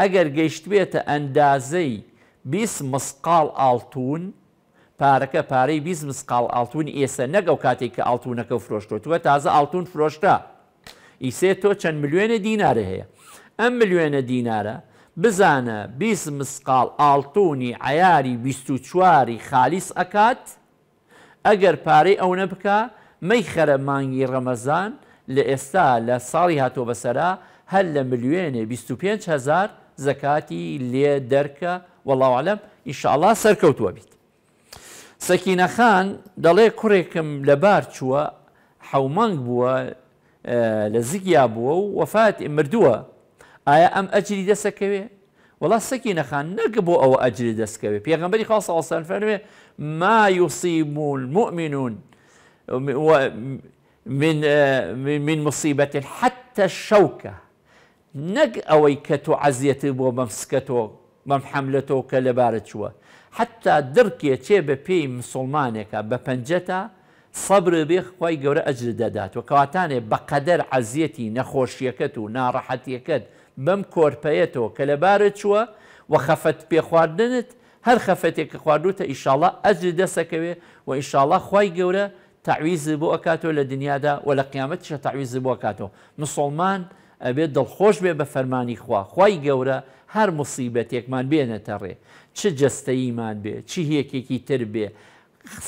ئەگەر گەیشتوێتە ئەندازەی 20 مسقال ئاڵتون پارەکە پارەی 20 مسقال ئاڵتون ئێستا نەگەڵ کاتێک کە ئاڵتونونەکە فرۆشتۆتوە تازە ئاڵتون فرۆشتا ئیسێ تۆ چەند ملیێنە دیناە هەیە ئەم ملیێنە دینارە بزانە 20 مسقال ئاڵتونی عیاری 24واری خالیس ئەکات ئەگەر پارەی ئەوە بکە مەی خەرە مانگی ڕەمەزان لە ئێستا لە ساڵی هاتۆ بەسەرا هەر لە ملیێنێ 25هزار زەکاتی لێ دەرکە وەڵاوعالم ئیشاءله سەرکەوتووە بیت. سەکینەخان دەڵێ کوڕێکم لەبار چووە حومەنگ بووە لە زیگیا بووە و وەفات مردووە ئایا ئەم ئەجری دەسەکەوێ؟ وڵا سەکی نەخان نەک بۆ ئەوە ئەجری دەستکەوێ پێغمبەری خاڵ ساڵسەن فەرمێ ما یوسیبون مؤمنون آه، من من مصيبة حتى الشوكة نق أويكتو كتو عزيتي بو ممسكتو مم حملتو كلبارت حتى دركي تشيب بي مسلمانك ببنجتا صبر بيخ خوي جورا أجر دادات وكواتاني بقدر عزيتي نخوش يكتو نارحت يكت بم كوربيتو كلبارت شوى وخفت بيخواردنت هل هر خفتك خواردوتا إن شاء الله أجر دسكوي وإن شاء الله خوي جورا تعویز بۆ ئەکاتەوە لە دنیادا و لە قیامەت شە تعویز بۆ کاتەوە مسلمان ئەبێت دڵخۆش بێ بە فەرمانی خوا خی گەورە هەر مصیبەتێکمان بێنێتە ڕێ چ جستەییمان بێ چی هەیەکێکی تر بێ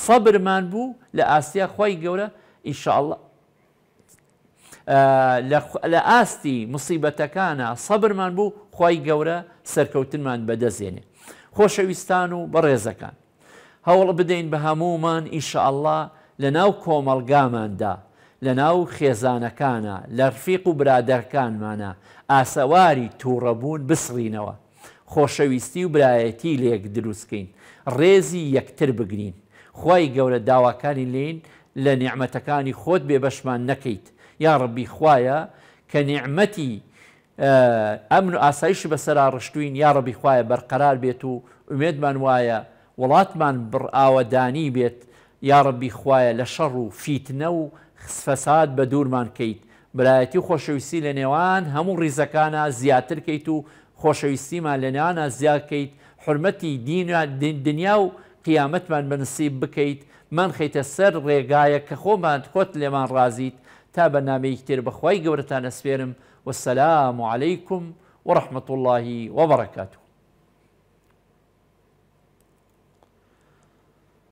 خەبرمان بوو لە ئاسیا خی گەورە ئینشاءله لە ئاستی مصیبەتەکانە سەبرمان بوو خی گەورە سەرکەوتنمان بەدەزێنێ خۆشەویستان و بەڕێزەکان هەوڵ بدەین بە هەمومان ئینشاءله لە ناو کۆمەلگاماندا لە ناو خێزانەکانە لە ڕفیق و برادەرکانمانە ئاسەواری تووڕەبوون بسڕینەوە خۆشەویستی و برایەتی لێک دروستکەین ڕێزی یەکتر بگرین خی گەورە داواکانی لین لە نیعممەتەکانی خۆت بێ بەشمان نەکەیت یا ڕبی خویە کە نیعممەتی ئەمن و ئاسایش بەسرا ڕشتوین یا ڕبی خویە بەرقەرار بێت و ئومێدمان وایە وڵاتمان بڕ ئاوەدانی بێت یاڕبی خویە لە شەڕ و فیتنە و خسفەساد بە دوورمان کەیت برایەتی خۆشەویستی لە نێوان هەموو ڕیزەکانە زیاتر کەیت و خۆشەویستیمان لە نێوانە زیاکەیت حرمەتی دنیا و قیامەتمان بەنسیب بکەیت من خیتە سەر ڕێگایە کە خۆمان خۆت لێمان ڕازیت تا بەنامەیەک تر بەخوای گەورەتان ئەسفێرم وسلام و عليهیکم وەرحمت اللهی وبركاته